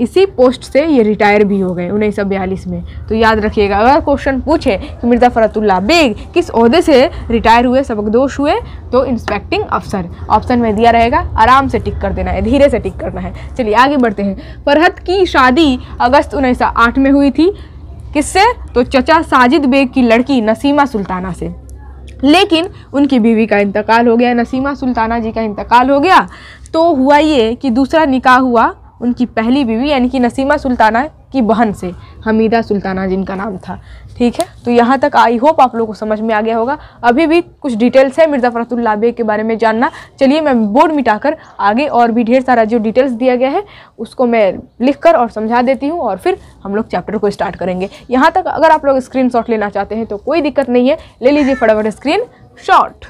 इसी पोस्ट से ये रिटायर भी हो गए उन्नीस सौ में तो याद रखिएगा अगर क्वेश्चन पूछे कि मिर्ज़ा फ़रतुल्ला बेग किस अहदे से रिटायर हुए सबकदोश हुए तो इंस्पेक्टिंग अफसर ऑप्शन में दिया रहेगा आराम से टिक कर देना है धीरे से टिक करना है चलिए आगे बढ़ते हैं फरहत की शादी अगस्त उन्नीस में हुई थी किससे तो चचा साजिद बेग की लड़की नसीमा सुल्ताना से लेकिन उनकी बीवी का इंतकाल हो गया नसीमा सुल्ताना जी का इंतकाल हो गया तो हुआ ये कि दूसरा निकाह हुआ उनकी पहली बीवी यानी कि नसीमा सुल्ताना की बहन से हमीदा सुल्ताना जिनका नाम था ठीक है तो यहाँ तक आई होप आप लोगों को समझ में आ गया होगा अभी भी कुछ डिटेल्स है मिर्ज़ा फरतुल्ला बेग के बारे में जानना चलिए मैं बोर्ड मिटाकर आगे और भी ढेर सारा जो डिटेल्स दिया गया है उसको मैं लिख कर और समझा देती हूँ और फिर हम लोग चैप्टर को स्टार्ट करेंगे यहाँ तक अगर आप लोग स्क्रीन लेना चाहते हैं तो कोई दिक्कत नहीं है ले लीजिए फटाफट स्क्रीन शॉट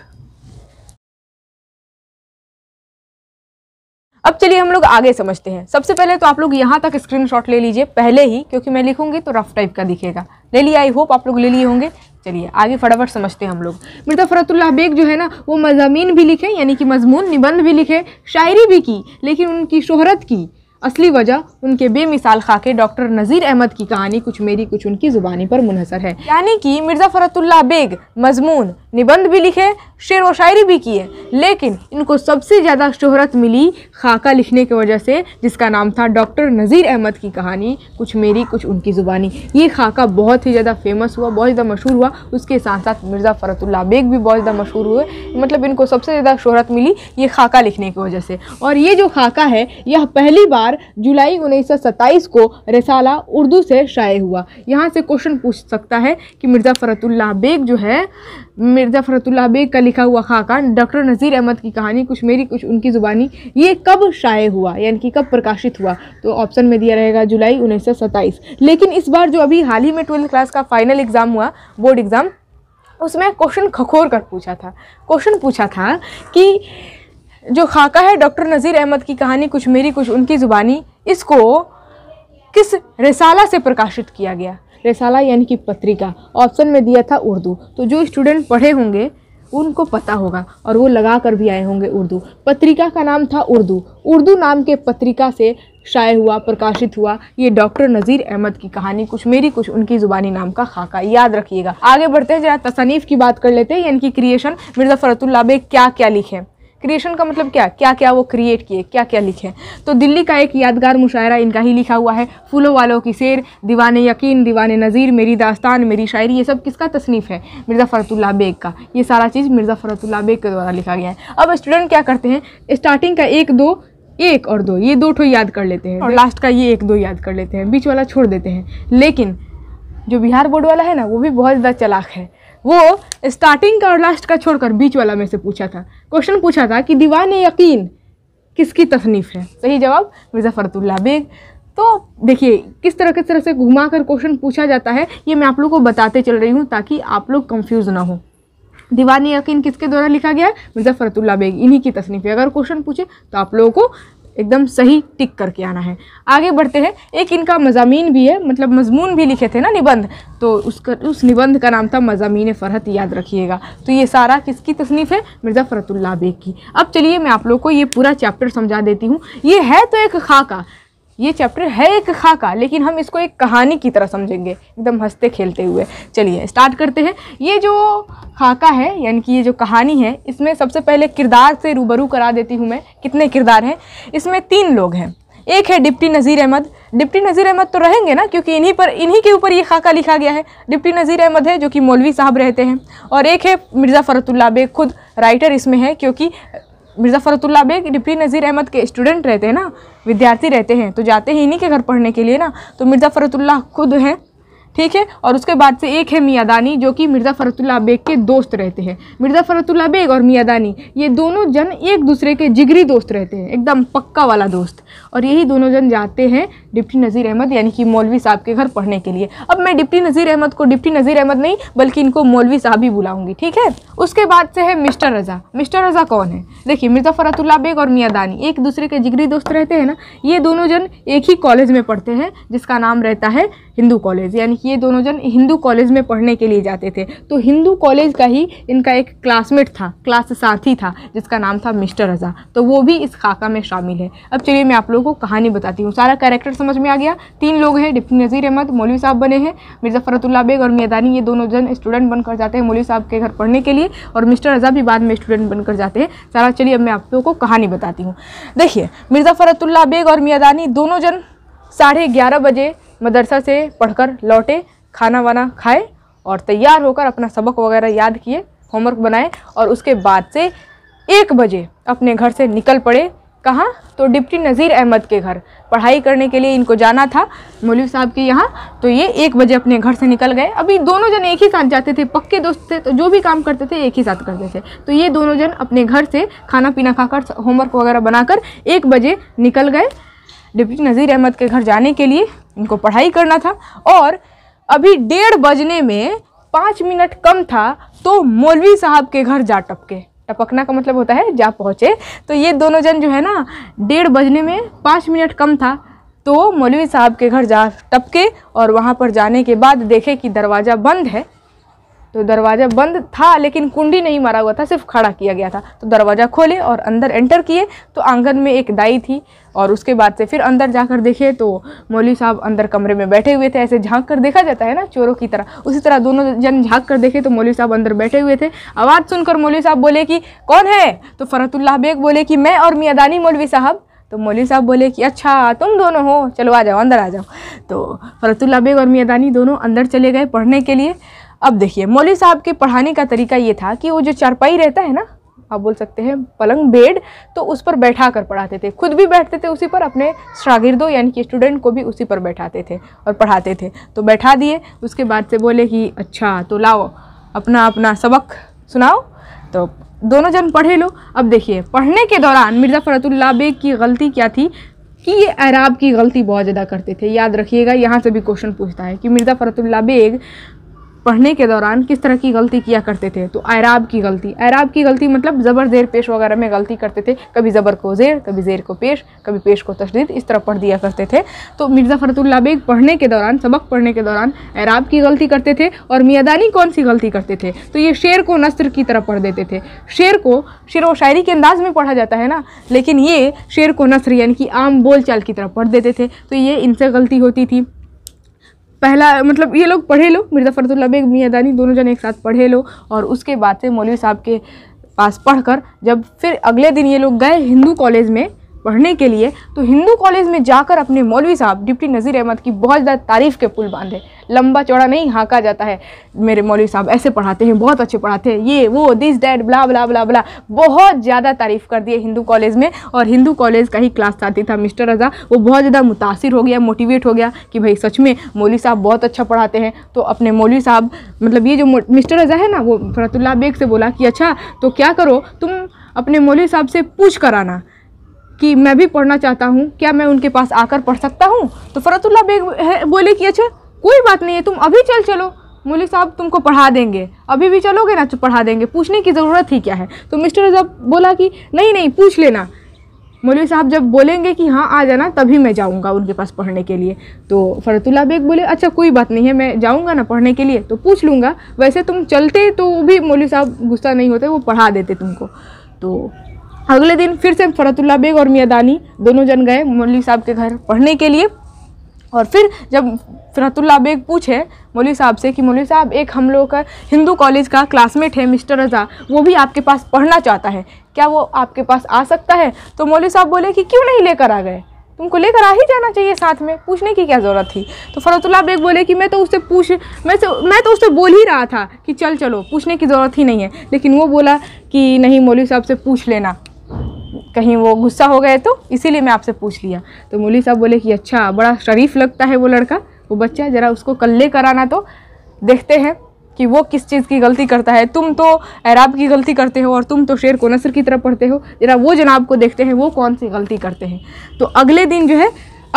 अब चलिए हम लोग आगे समझते हैं सबसे पहले तो आप लोग यहाँ तक स्क्रीनशॉट ले लीजिए पहले ही क्योंकि मैं लिखूंगी तो रफ टाइप का दिखेगा ले लिया आई होप आप लोग ले लिए होंगे चलिए आगे फटाफट समझते हैं हम लोग मिर्जा फरतुल्ला बेग जो है ना वो मजामीन भी लिखे यानी कि मजमून निबंध भी लिखे शायरी भी की लेकिन उनकी शोहरत की असली वजह उनके बेमिसाल खाके डॉक्टर नज़ीर अहमद की कहानी कुछ मेरी कुछ उनकी ज़ुबानी पर मुनहसर है यानी कि मिर्ज़ा फ़रतुल्ला बेग मजमून निबंध भी लिखे शेर व शायरी भी किए लेकिन इनको सबसे ज़्यादा शोहरत मिली खाका लिखने की वजह से जिसका नाम था डॉक्टर नज़ीर अहमद की कहानी कुछ मेरी कुछ उनकी ज़ुबानी ये खाका बहुत ही ज़्यादा फेमस हुआ बहुत ज़्यादा मशहूर हुआ उसके साथ साथ मिर्ज़ा फ़रतुल्ला बेग भी बहुत ज़्यादा मशहूर हुए मतलब इनको सबसे ज़्यादा शोहरत मिली ये खाका लिखने की वजह से और ये जो खाका है यह पहली बार जुलाई उन्नीस को रसाला उर्दू से शाये हुआ यहाँ से क्वेश्चन पूछ सकता है कि मिर्ज़ा फरतुल्लाह बेग जो है मिर्ज़ा फरतुल्लाह बेग का लिखा हुआ खाका डॉक्टर नज़ीर अहमद की कहानी कुछ मेरी कुछ उनकी ज़ुबानी ये कब शाये हुआ यानी कि कब प्रकाशित हुआ तो ऑप्शन में दिया रहेगा जुलाई उन्नीस लेकिन इस बार जो अभी हाल ही में ट्वेल्थ क्लास का फाइनल एग्ज़ाम हुआ बोर्ड एग्ज़ाम उसमें क्वेश्चन खखोर कर पूछा था क्वेश्चन पूछा था कि जो खाका है डॉक्टर नज़ीर अहमद की कहानी कुछ मेरी कुछ उनकी ज़ुबानी इसको किस रिसाला से प्रकाशित किया गया रिसाला यानी कि पत्रिका ऑप्शन में दिया था उर्दू तो जो स्टूडेंट पढ़े होंगे उनको पता होगा और वो लगा कर भी आए होंगे उर्दू पत्रिका का नाम था उर्दू उर्दू नाम के पत्रिका से शाये हुआ प्रकाशित हुआ ये डॉक्टर नज़ीर अहमद की कहानी कुछ मेरी कुछ उनकी ज़ुबानी नाम का खाका याद रखिएगा आगे बढ़ते हैं जरा तसनीफ़ की बात कर लेते हैं यानी कि क्रिएशन मिर्ज़ा फ़रतुल्लाबे क्या क्या लिखे क्रिएशन का मतलब क्या क्या क्या वो क्रिएट किए क्या क्या लिखे तो दिल्ली का एक यादगार मुशायरा इनका ही लिखा हुआ है फूलों वालों की शेर दीवान यकीन दीवान नज़ीर मेरी दास्तान मेरी शायरी ये सब किसका तसनीफ़ है मिर्ज़ा फ़रतुल्ला बेग का ये सारा चीज़ मिर्ज़ा फ़रतुल्ला बेग के द्वारा लिखा गया है अब स्टूडेंट क्या करते हैं स्टार्टिंग का एक दो एक और दो ये दो ठो याद कर लेते हैं और लास्ट का ये एक दो याद कर लेते हैं बीच वाला छोड़ देते हैं लेकिन जो बिहार बोर्ड वाला है ना वो भी बहुत ज़्यादा चलाक है वो स्टार्टिंग का और लास्ट का छोड़कर बीच वाला में से पूछा था क्वेश्चन पूछा था कि दीवान यकीन किसकी तसनीफ़ है सही जवाब मुजफ़रतुल्ला बेग तो देखिए किस तरह किस तरह से घुमा कर क्वेश्चन पूछा जाता है ये मैं आप लोग को बताते चल रही हूँ ताकि आप लोग कंफ्यूज ना हो दीवान यकीन किसके द्वारा लिखा गया है मुजफ्फरतुल्ला बेग इन्हीं की तसनीफ़ है अगर क्वेश्चन पूछे तो आप लोगों को एकदम सही टिक करके आना है आगे बढ़ते हैं एक इनका मजामीन भी है मतलब मजमून भी लिखे थे ना निबंध तो उसका उस निबंध का नाम था मजामीन फ़रहत याद रखिएगा तो ये सारा किसकी तसनीफ़ है मिर्ज़ा फ़रतुल्ला बेग की अब चलिए मैं आप लोग को ये पूरा चैप्टर समझा देती हूँ ये है तो एक खाका ये चैप्टर है एक खाका लेकिन हम इसको एक कहानी की तरह समझेंगे एकदम हंसते खेलते हुए चलिए स्टार्ट करते हैं ये जो खाका है यानी कि ये जो कहानी है इसमें सबसे पहले किरदार से रूबरू करा देती हूँ मैं कितने किरदार हैं इसमें तीन लोग हैं एक है डिप्टी नज़ीर अहमद डिप्टी नज़ीर अहमद तो रहेंगे ना क्योंकि इन्हीं पर इन्हीं के ऊपर ये खाका लिखा गया है डिप्टी नज़ीर अहमद है जो कि मौलवी साहब रहते हैं और एक है मिर्ज़ा फ़रतुल्ला बेग खुद राइटर इसमें है क्योंकि मिर्ज़ा फ़रतुल्ला बेग डिप्टी नज़ीर अहमद के स्टूडेंट रहते हैं ना विद्यार्थी रहते हैं तो जाते ही इन्हीं के घर पढ़ने के लिए ना तो मिर्ज़ा फ़रतुल्ला खुद हैं ठीक है और उसके बाद से एक है मियादानी जो कि मिर्ज़ा फ़रतुल्ला बेग के दोस्त रहते हैं मिर्ज़ा फ़रतुल्ला बेग और मियादानी ये दोनों जन एक दूसरे के जिगरी दोस्त रहते हैं एकदम पक्का वाला दोस्त और यही दोनों जन जाते हैं डिप्टी नज़ीर अहमद यानी कि मौलवी साहब के घर पढ़ने के लिए अब मैं डिप्टी नज़ीर अहमद को डिप्टी नज़ीर अहमद नहीं बल्कि इनको मौलवी साहब ही बुलाऊँगी ठीक है उसके बाद से है मिस्टर रज़ा मिस्टर रज़ा कौन है देखिए मिर्ज़ा फ़रतुल्ला बेग और मियादानी एक दूसरे के जिगरी दोस्त रहते हैं ना ये दोनों जन एक ही कॉलेज में पढ़ते हैं जिसका नाम रहता है हिंदू कॉलेज यानी ये दोनों जन हिंदू कॉलेज में पढ़ने के लिए जाते थे तो हिंदू कॉलेज का ही इनका एक क्लासमेट था क्लास साथी था जिसका नाम था मिस्टर रज़ा तो वो भी इस खाका में शामिल है अब चलिए मैं आप लोगों को कहानी बताती हूँ सारा कैरेक्टर समझ में आ गया तीन लोग हैं डिप्टी नज़ीर अहमद मौलवी साहब बने हैं मिर्ज़ा फ़रतुल्ला बेग और मैदानी ये दोनों जन स्टूडेंट बनकर जाते हैं मौलवी साहब के घर पढ़ने के लिए और मिस्टर रज़ा भी बाद में स्टूडेंट बनकर जाते हैं सारा चलिए अब मैं आप लोगों को कहानी बताती हूँ देखिए मिर्ज़ा फ़रतुल्ला बेग और मैदानी दोनों जन साढ़े ग्यारह बजे मदरसा से पढ़कर लौटे खाना वाना खाए और तैयार होकर अपना सबक वगैरह याद किए होमवर्क बनाए और उसके बाद से एक बजे अपने घर से निकल पड़े कहाँ तो डिप्टी नज़ीर अहमद के घर पढ़ाई करने के लिए इनको जाना था मौलवी साहब के यहाँ तो ये एक बजे अपने घर से निकल गए अभी दोनों जन एक ही साथ जाते थे पक्के दोस्त थे तो जो भी काम करते थे एक ही साथ करते थे तो ये दोनों जन अपने घर से खाना पीना खाकर होमवर्क वगैरह बनाकर एक बजे निकल गए डिप्टी नज़ीर अहमद के घर जाने के लिए इनको पढ़ाई करना था और अभी डेढ़ बजने में पाँच मिनट कम था तो मौलवी साहब के घर जा टपके टपकना का मतलब होता है जा पहुँचे तो ये दोनों जन जो है ना डेढ़ बजने में पाँच मिनट कम था तो मौलवी साहब के घर जा टपके और वहाँ पर जाने के बाद देखे कि दरवाज़ा बंद है तो दरवाज़ा बंद था लेकिन कुंडी नहीं मारा हुआ था सिर्फ खड़ा किया गया था तो दरवाज़ा खोले और अंदर एंटर किए तो आंगन में एक दाई थी और उसके बाद से फिर अंदर जाकर देखे तो मौली साहब अंदर कमरे में बैठे हुए थे ऐसे झांक कर देखा जाता है ना चोरों की तरह उसी तरह दोनों जन झांक कर देखे तो मौली साहब अंदर बैठे हुए थे आवाज़ सुनकर मौली साहब बोले कि कौन है तो फ़रतुल्ला बेग बोले कि मैं और मियादानी मौलवी साहब तो मौलवी साहब बोले कि अच्छा तुम दोनों हो चलो आ जाओ अंदर आ जाओ तो फरतुल्ला बेग और मियादानी दोनों अंदर चले गए पढ़ने के लिए अब देखिए मौली साहब के पढ़ाने का तरीका ये था कि वो जो चारपाई रहता है ना आप बोल सकते हैं पलंग बेड तो उस पर बैठा कर पढ़ाते थे खुद भी बैठते थे उसी पर अपने शागिर्दों यानी कि स्टूडेंट को भी उसी पर बैठाते थे और पढ़ाते थे तो बैठा दिए उसके बाद से बोले कि अच्छा तो लाओ अपना अपना सबक सुनाओ तो दोनों जन पढ़े लो अब देखिए पढ़ने के दौरान मिर्ज़ा फ़रतुल्ला बेग की गलती क्या थी कि ये अराब की गलती बहुत ज़्यादा करते थे याद रखिएगा यहाँ से भी क्वेश्चन पूछता है कि मिर्ज़ा फ़रतुल्ला बेग पढ़ने के दौरान किस तरह की गलती किया करते थे तो ऐराब की गलती ऐराब की गलती मतलब ज़बर ज़ेर पेश वगैरह में गलती करते थे कभी ज़बर को ज़ेर कभी ज़ेर को पेश कभी पेश को तशदीद इस तरह पढ़ दिया करते थे तो मिर्ज़ा फ़रतुल्ला बेग पढ़ने के दौरान सबक पढ़ने के दौरान ऐराब की गलती करते थे और मियादानी कौन सी गलती करते थे तो ये शेर को नस्र की तरह पढ़ देते थे शेर को शेर व शायरी के अंदाज में पढ़ा जाता है ना लेकिन ये शेर को नस्र यानी कि आम चाल की तरह पढ़ देते थे तो ये इनसे गलती होती थी पहला मतलब ये लोग पढ़े लो मिर्ज़ा फरतुल्ला बेग मियाँ दानी दोनों जने एक साथ पढ़े लो और उसके बाद से मौलवी साहब के पास पढ़कर जब फिर अगले दिन ये लोग गए हिंदू कॉलेज में पढ़ने के लिए तो हिंदू कॉलेज में जाकर अपने मौलवी साहब डिप्टी नज़ीर अहमद की बहुत ज़्यादा तारीफ़ के पुल बांधे लंबा चौड़ा नहीं हाँका जाता है मेरे मौलवी साहब ऐसे पढ़ाते हैं बहुत अच्छे पढ़ाते हैं ये वो दिस डैड ब्ला ब्ला ब्ला ब्ला बहुत ज़्यादा तारीफ़ कर दिए हिंदू कॉलेज में और हिंदू कॉलेज का ही क्लास साथी था मिस्टर रज़ा वो बहुत ज़्यादा मुतासर हो गया मोटिवेट हो गया कि भाई सच में मौलवी साहब बहुत अच्छा पढ़ाते हैं तो अपने मौलवी साहब मतलब ये जो मिस्टर रज़ा है ना वो फरतुल्ला बेग से बोला कि अच्छा तो क्या करो तुम अपने मौलवी साहब से पूछ कर आना कि मैं भी पढ़ना चाहता हूँ क्या मैं उनके पास आकर पढ़ सकता हूँ तो फ़रतुल्ला बेग बोले कि अच्छा कोई बात नहीं है तुम अभी चल चलो मौलिक साहब तुमको पढ़ा देंगे अभी भी चलोगे ना तो पढ़ा देंगे पूछने की ज़रूरत ही क्या है तो मिस्टर रजब बोला कि नहीं नहीं पूछ लेना मौलवी साहब जब बोलेंगे कि हाँ आ जाना तभी मैं जाऊँगा उनके पास पढ़ने के लिए तो फ़रतुल्ला बेग बोले अच्छा कोई बात नहीं है मैं जाऊँगा ना पढ़ने के लिए तो पूछ लूँगा वैसे तुम चलते तो भी मौलवी साहब गुस्सा नहीं होते वो पढ़ा देते तुमको तो अगले दिन फिर से फरतुल्ला बेग और मियाँ दानी दोनों जन गए मौलवी साहब के घर पढ़ने के लिए और फिर जब फरतुल्ला बेग पूछे मौलवी साहब से कि मौलवी साहब एक हम लोग का हिंदू कॉलेज का क्लासमेट है मिस्टर रज़ा वो भी आपके पास पढ़ना चाहता है क्या वो आपके पास आ सकता है तो मौलवी साहब बोले कि क्यों नहीं लेकर आ गए तुमको लेकर आ ही जाना चाहिए साथ में पूछने की क्या ज़रूरत थी तो फरतुल्ला बेग बोले कि मैं तो उससे पूछ मैं तो मैं तो उससे बोल ही रहा था कि चल चलो पूछने की ज़रूरत ही नहीं है लेकिन वो बोला कि नहीं मौलवी साहब से पूछ लेना कहीं वो गुस्सा हो गए तो इसीलिए मैं आपसे पूछ लिया तो मौली साहब बोले कि अच्छा बड़ा शरीफ लगता है वो लड़का वो बच्चा ज़रा उसको कल्ले कराना तो देखते हैं कि वो किस चीज़ की गलती करता है तुम तो एराब की गलती करते हो और तुम तो शेर को नसर की तरफ पढ़ते हो ज़रा वो जनाब को देखते हैं वो कौन सी गलती करते हैं तो अगले दिन जो है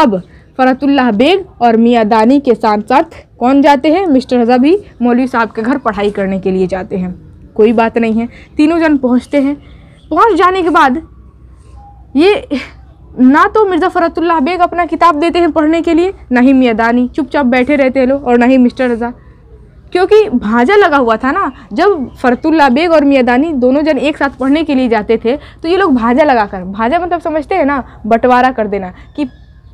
अब फ़रतुल्ला बेग और मियाँ दानी के साथ साथ कौन जाते हैं मिस्टर रज़ा भी मौलवी साहब के घर पढ़ाई करने के लिए जाते हैं कोई बात नहीं है तीनों जन पहुँचते हैं पहुंच जाने के बाद ये ना तो मिर्ज़ा फ़रतुल्ला बेग अपना किताब देते हैं पढ़ने के लिए ना ही मियादानी चुपचाप बैठे रहते हैं लोग और ना ही मिस्टर रज़ा क्योंकि भाजा लगा हुआ था ना जब फ़रतुल्ला बेग और मियादानी दोनों जन एक साथ पढ़ने के लिए जाते थे तो ये लोग भाजा लगा कर मतलब समझते हैं ना बंटवारा कर देना कि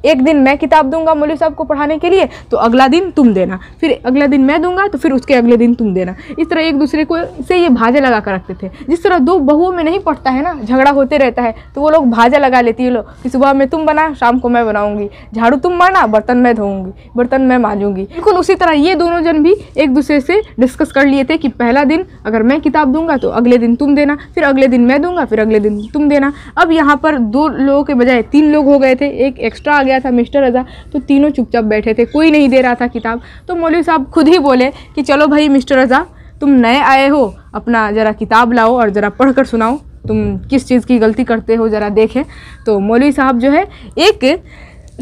एक दिन मैं किताब दूंगा मौलवी साहब को पढ़ाने के लिए तो अगला दिन तुम देना फिर अगला दिन मैं दूंगा तो फिर उसके अगले दिन तुम देना इस तरह एक दूसरे को से ये भाजे लगा कर रखते थे जिस तरह दो बहुओं में नहीं पढ़ता है ना झगड़ा होते रहता है तो वो लोग भाजा लगा लेती है लोग कि सुबह में तुम बना शाम को मैं बनाऊँगी झाड़ू तुम मारना बर्तन मैं धोऊँगी बर्तन मैं मांजूँगी बिल्कुल उसी तरह ये दोनों जन भी एक दूसरे से डिस्कस कर लिए थे कि पहला दिन अगर मैं किताब दूंगा तो अगले दिन तुम देना फिर अगले दिन मैं दूंगा फिर अगले दिन तुम देना अब यहाँ पर दो लोगों के बजाय तीन लोग हो गए थे एक एक्स्ट्रा गया था मिस्टर रज़ा तो तीनों चुपचाप बैठे थे कोई नहीं दे रहा था किताब तो मौलवी साहब खुद ही बोले कि चलो भाई मिस्टर रज़ा तुम नए आए हो अपना ज़रा किताब लाओ और ज़रा पढ़ कर सुनाओ तुम किस चीज़ की गलती करते हो ज़रा देखें तो मौलवी साहब जो है एक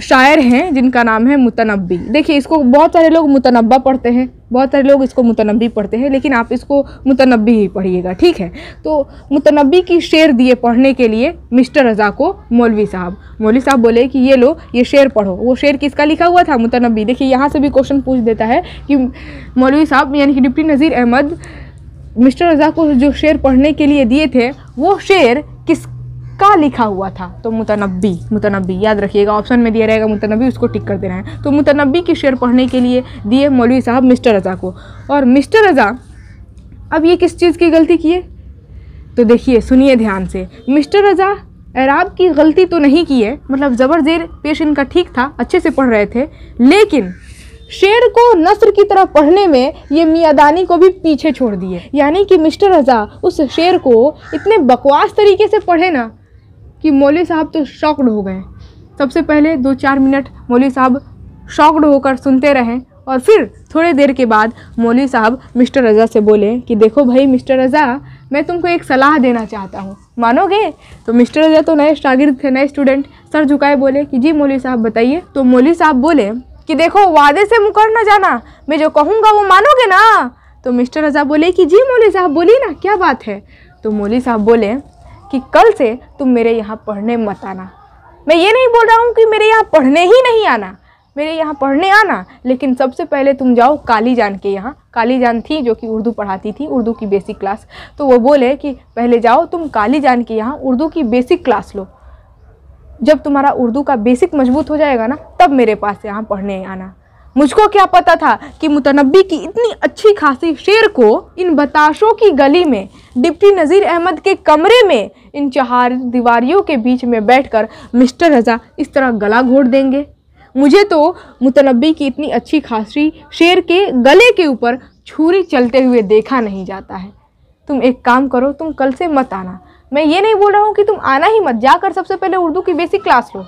शायर हैं जिनका नाम है मुतनबी देखिए इसको बहुत सारे लोग मुतनबा पढ़ते हैं बहुत सारे लोग इसको मुतनबी पढ़ते हैं लेकिन आप इसको मुतनबी ही पढ़िएगा ठीक है तो मुतनबी की शेर दिए पढ़ने के लिए मिस्टर रज़ा को मौलवी साहब मौलवी साहब बोले कि ये लो ये शेर पढ़ो वो शेर किसका लिखा हुआ था मुतनबी देखिए यहाँ से भी क्वेश्चन पूछ देता है कि मौलवी साहब यानी कि डिप्टी नज़ीर अहमद मिस्टर रज़ा को जो शेर पढ़ने के लिए दिए थे वो शेर किस का लिखा हुआ था तो मुतनबी मुतनबी याद रखिएगा ऑप्शन में दिया रहेगा मुतनबी उसको टिक कर दे रहे हैं तो मुतनबी की शेयर पढ़ने के लिए दिए मौलवी साहब मिस्टर रज़ा को और मिस्टर रज़ा अब ये किस चीज़ की गलती किए तो देखिए सुनिए ध्यान से मिस्टर रज़ा एराब की गलती तो नहीं की है मतलब ज़बर जेर पेश इनका ठीक था अच्छे से पढ़ रहे थे लेकिन शेर को नसर की तरह पढ़ने में ये मियादानी को भी पीछे छोड़ दिए यानी कि मिस्टर रज़ा उस शेर को इतने बकवास तरीके से पढ़े ना कि मौलवी साहब तो शॉक्ड हो गए सबसे पहले दो चार मिनट मौलवी साहब शॉकड होकर सुनते रहें और फिर थोड़ी देर के बाद मौलवी साहब मिस्टर रज़ा से बोले कि देखो भाई मिस्टर रज़ा मैं तुमको एक सलाह देना चाहता हूँ मानोगे तो मिस्टर रज़ा तो नए शागिर्द थे नए स्टूडेंट सर झुकाए बोले कि जी मौलवी साहब बताइए तो मौलवी साहब बोले कि देखो वादे से मुकर ना जाना मैं जो कहूँगा वो मानोगे ना तो मिस्टर रज़ा बोले कि जी मौलवी साहब बोलिए ना क्या बात है तो मौलवी साहब बोले कि कल से तुम मेरे यहाँ पढ़ने मत आना मैं ये नहीं बोल रहा हूँ कि मेरे यहाँ पढ़ने ही नहीं आना मेरे यहाँ पढ़ने आना लेकिन सबसे पहले तुम जाओ काली जान के यहाँ काली जान थी जो कि उर्दू पढ़ाती थी उर्दू की बेसिक क्लास तो वो बोले कि पहले जाओ तुम काली जान के यहाँ उर्दू की बेसिक क्लास लो जब तुम्हारा उर्दू का बेसिक मजबूत हो जाएगा ना तब मेरे पास यहाँ पढ़ने आना मुझको क्या पता था कि मुतनबी की इतनी अच्छी खासी शेर को इन बताशों की गली में डिप्टी नज़ीर अहमद के कमरे में इन चार दीवारियों के बीच में बैठकर मिस्टर रज़ा इस तरह गला घोट देंगे मुझे तो मुतनबी की इतनी अच्छी खासी शेर के गले के ऊपर छुरी चलते हुए देखा नहीं जाता है तुम एक काम करो तुम कल से मत आना मैं ये नहीं बोल रहा हूँ कि तुम आना ही मत जाकर सबसे पहले उर्दू की बेसिक क्लास लो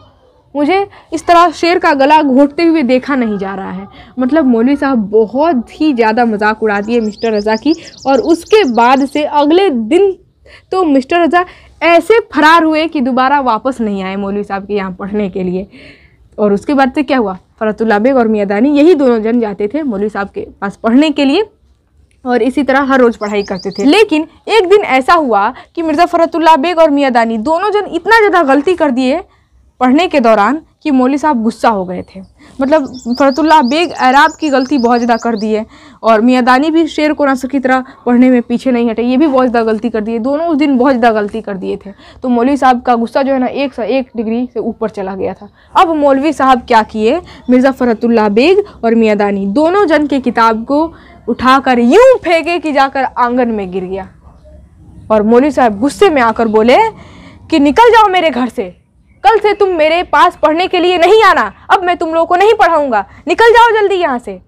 मुझे इस तरह शेर का गला घोटते हुए देखा नहीं जा रहा है मतलब मौलवी साहब बहुत ही ज़्यादा मजाक उड़ाती है मिस्टर रज़ा की और उसके बाद से अगले दिन तो मिस्टर रज़ा ऐसे फरार हुए कि दोबारा वापस नहीं आए मौलवी साहब के यहाँ पढ़ने के लिए और उसके बाद से क्या हुआ फ़रतुल्ला बेग और मियादानी यही दोनों जन जाते थे मौलवी साहब के पास पढ़ने के लिए और इसी तरह हर रोज़ पढ़ाई करते थे लेकिन एक दिन ऐसा हुआ कि मिर्ज़ा फ़रतुल्ला बेग और मियादानी दोनों जन इतना ज़्यादा गलती कर दिए पढ़ने के दौरान कि मौली साहब गुस्सा हो गए थे मतलब फ़रतुल्ला बेग अराब की गलती बहुत ज़्यादा कर दी है और मियादानी भी शेर को नासर की तरह पढ़ने में पीछे नहीं हटे ये भी बहुत ज़्यादा गलती कर दी है दोनों उस दिन बहुत ज़्यादा गलती कर दिए थे तो मौलवी साहब का गुस्सा जो है ना एक से एक डिग्री से ऊपर चला गया था अब मौलवी साहब क्या किए मिर्ज़ा फ़रतुल्ला बेग और मियादानी दोनों जन के किताब को उठाकर यूं फेंके कि जाकर आंगन में गिर गया और मौलवी साहब गुस्से में आकर बोले कि निकल जाओ मेरे घर से कल से तुम मेरे पास पढ़ने के लिए नहीं आना अब मैं तुम लोगों को नहीं पढ़ाऊंगा निकल जाओ जल्दी यहाँ से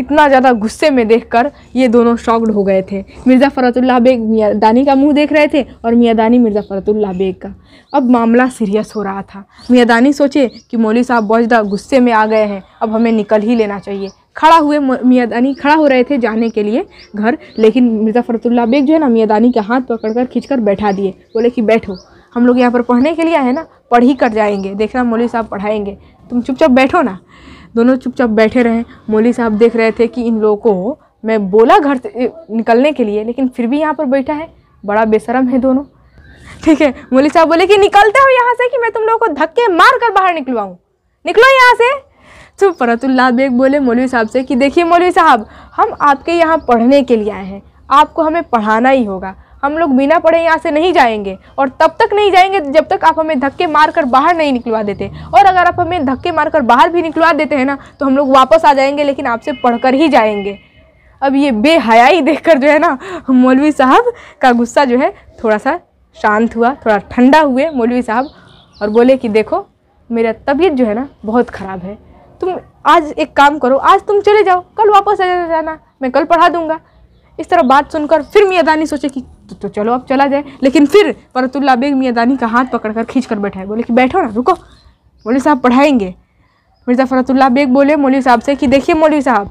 इतना ज़्यादा गुस्से में देखकर ये दोनों शॉक्ड हो गए थे मिर्ज़ा फ़रतुल्ला बेग मियाँ दानी का मुंह देख रहे थे और मियाँ दानी मिर्ज़ा फ़रतुल्ला बेग का अब मामला सीरियस हो रहा था मियाँ दानी सोचे कि मौली साहब बौजदा गुस्से में आ गए हैं अब हमें निकल ही लेना चाहिए खड़ा हुए मियादानी खड़ा हो रहे थे जाने के लिए घर लेकिन मिर्ज़ा फरतुल्ला बेग जो है ना मियादानी का हाथ पकड़ कर खींच कर बैठा दिए बोले कि बैठो हम लोग यहाँ पर पढ़ने के लिए आए ना पढ़ ही कर जाएंगे देखना मौली साहब पढ़ाएंगे तुम चुपचाप बैठो ना दोनों चुपचाप बैठे रहे मौली साहब देख रहे थे कि इन लोगों को मैं बोला घर से निकलने के लिए लेकिन फिर भी यहाँ पर बैठा है बड़ा बेशरम है दोनों ठीक है मौली साहब बोले कि निकलते हो यहाँ से कि मैं तुम लोगों को धक्के मार कर बाहर निकलवाऊँ निकलो यहाँ से तो फरतुल्ला बेग बोले मौलवी साहब से कि देखिए मौलवी साहब हम आपके यहाँ पढ़ने के लिए आए हैं आपको हमें पढ़ाना ही होगा हम लोग बिना पढ़े यहाँ से नहीं जाएंगे और तब तक नहीं जाएंगे जब तक आप हमें धक्के मार कर बाहर नहीं निकलवा देते और अगर आप हमें धक्के मार कर बाहर भी निकलवा देते हैं ना तो हम लोग वापस आ जाएंगे लेकिन आपसे पढ़कर ही जाएंगे अब ये बेहयाई देखकर जो है ना मौलवी साहब का गुस्सा जो है थोड़ा सा शांत हुआ थोड़ा ठंडा हुए मौलवी साहब और बोले कि देखो मेरा तबीयत जो है ना बहुत ख़राब है तुम आज एक काम करो आज तुम चले जाओ कल वापस आ जाना मैं कल पढ़ा दूंगा इस तरह बात सुनकर फिर मियादानी सोचे कि तो, तो चलो अब चला जाए लेकिन फिर परतुल्ला बेग मियादानी का हाथ पकड़ कर खींच कर बैठा है बोले कि बैठो ना रुको मौलवी साहब पढ़ाएंगे मिर्ज़ा फरतुल्ला बेग बोले मौलवी साहब से कि देखिए मौलवी साहब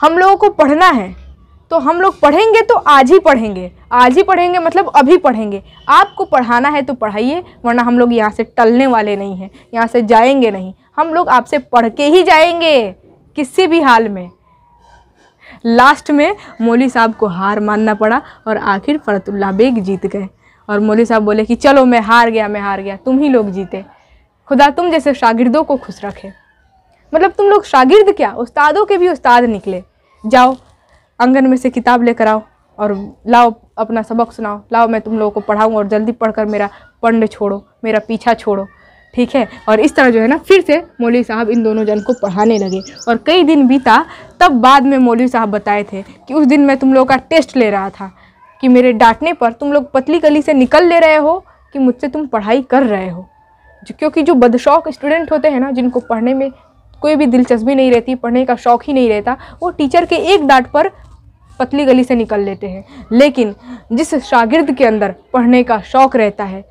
हम लोगों को पढ़ना है तो हम लोग पढ़ेंगे तो आज ही पढ़ेंगे आज ही पढ़ेंगे मतलब अभी पढ़ेंगे आपको पढ़ाना है तो पढ़ाइए वरना हम लोग यहाँ से टलने वाले नहीं हैं यहाँ से जाएंगे नहीं हम लोग आपसे पढ़ के ही जाएंगे किसी भी हाल में लास्ट में मौली साहब को हार मानना पड़ा और आखिर फरतुल्ला बेग जीत गए और मौली साहब बोले कि चलो मैं हार गया मैं हार गया तुम ही लोग जीते खुदा तुम जैसे शागिर्दों को खुश रखे मतलब तुम लोग शागिर्द क्या उस्तादों के भी उस्ताद निकले जाओ आंगन में से किताब लेकर आओ और लाओ अपना सबक सुनाओ लाओ मैं तुम लोगों को पढ़ाऊँ और जल्दी पढ़कर मेरा पंड छोड़ो मेरा पीछा छोड़ो ठीक है और इस तरह जो है ना फिर से मौलवी साहब इन दोनों जन को पढ़ाने लगे और कई दिन बीता तब बाद में मौलवी साहब बताए थे कि उस दिन मैं तुम लोगों का टेस्ट ले रहा था कि मेरे डांटने पर तुम लोग पतली गली से निकल ले रहे हो कि मुझसे तुम पढ़ाई कर रहे हो क्योंकि जो बदशौक स्टूडेंट होते हैं ना जिनको पढ़ने में कोई भी दिलचस्पी नहीं रहती पढ़ने का शौक़ ही नहीं रहता वो टीचर के एक डांट पर पतली गली से निकल लेते हैं लेकिन जिस शागिर्द के अंदर पढ़ने का शौक़ रहता है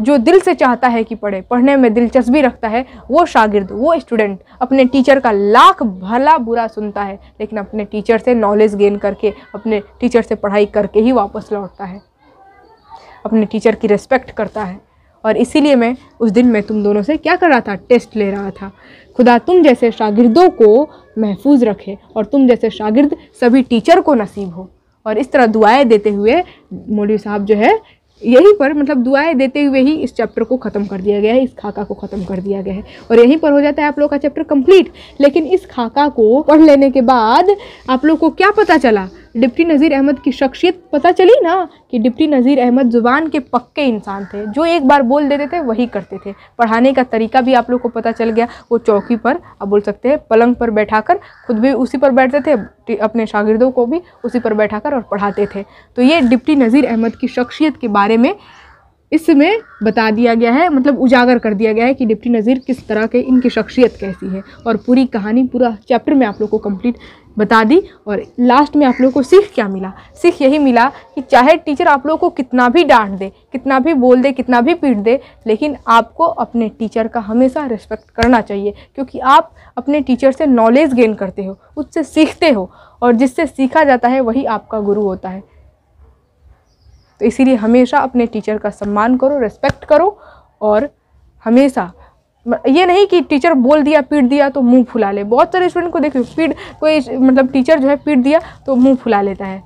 जो दिल से चाहता है कि पढ़े पढ़ने में दिलचस्पी रखता है वो शागिर्द वो स्टूडेंट अपने टीचर का लाख भला बुरा सुनता है लेकिन अपने टीचर से नॉलेज गेन करके अपने टीचर से पढ़ाई करके ही वापस लौटता है अपने टीचर की रिस्पेक्ट करता है और इसीलिए मैं उस दिन मैं तुम दोनों से क्या कर रहा था टेस्ट ले रहा था खुदा तुम जैसे शागिर्दों को महफूज रखे और तुम जैसे शागिर्द सभी टीचर को नसीब हो और इस तरह दुआएं देते हुए मौलवी साहब जो है यहीं पर मतलब दुआएं देते हुए ही इस चैप्टर को ख़त्म कर दिया गया है इस खाका को ख़त्म कर दिया गया है और यहीं पर हो जाता है आप लोग का चैप्टर कंप्लीट लेकिन इस खाका को पढ़ लेने के बाद आप लोग को क्या पता चला डिप्टी नज़ीर अहमद की शख्सियत पता चली ना कि डिप्टी नज़ीर अहमद ज़ुबान के पक्के इंसान थे जो एक बार बोल देते थे वही करते थे पढ़ाने का तरीका भी आप लोग को पता चल गया वो चौकी पर आप बोल सकते हैं पलंग पर बैठा कर खुद भी उसी पर बैठते थे अपने शागिदों को भी उसी पर बैठा कर और पढ़ाते थे तो ये डिप्टी नज़ीर अहमद की शख्सियत के बारे में इसमें बता दिया गया है मतलब उजागर कर दिया गया है कि डिप्टी नज़ीर किस तरह के इनकी शख्सियत कैसी है और पूरी कहानी पूरा चैप्टर में आप लोग को कंप्लीट बता दी और लास्ट में आप लोगों को सीख क्या मिला सीख यही मिला कि चाहे टीचर आप लोगों को कितना भी डांट दे कितना भी बोल दे कितना भी पीट दे लेकिन आपको अपने टीचर का हमेशा रिस्पेक्ट करना चाहिए क्योंकि आप अपने टीचर से नॉलेज गेन करते हो उससे सीखते हो और जिससे सीखा जाता है वही आपका गुरु होता है तो इसीलिए हमेशा अपने टीचर का सम्मान करो रिस्पेक्ट करो और हमेशा ये नहीं कि टीचर बोल दिया पीट दिया तो मुंह फुला ले बहुत सारे स्टूडेंट को देखो पीट कोई मतलब टीचर जो है पीट दिया तो मुंह फुला लेता है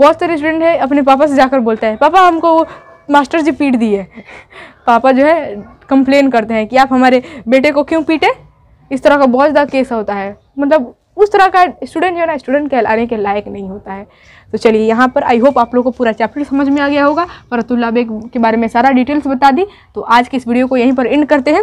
बहुत सारे स्टूडेंट है अपने पापा से जाकर बोलता है पापा हमको मास्टर जी पीट दिए पापा जो है कंप्लेन करते हैं कि आप हमारे बेटे को क्यों पीटे इस तरह का बहुत ज़्यादा केस होता है मतलब उस तरह का स्टूडेंट जो है ना स्टूडेंट कहलाने के लायक नहीं होता है तो चलिए यहाँ पर आई होप आप लोगों को पूरा चैप्टर समझ में आ गया होगा और बेग के बारे में सारा डिटेल्स बता दी तो आज की इस वीडियो को यहीं पर एंड करते हैं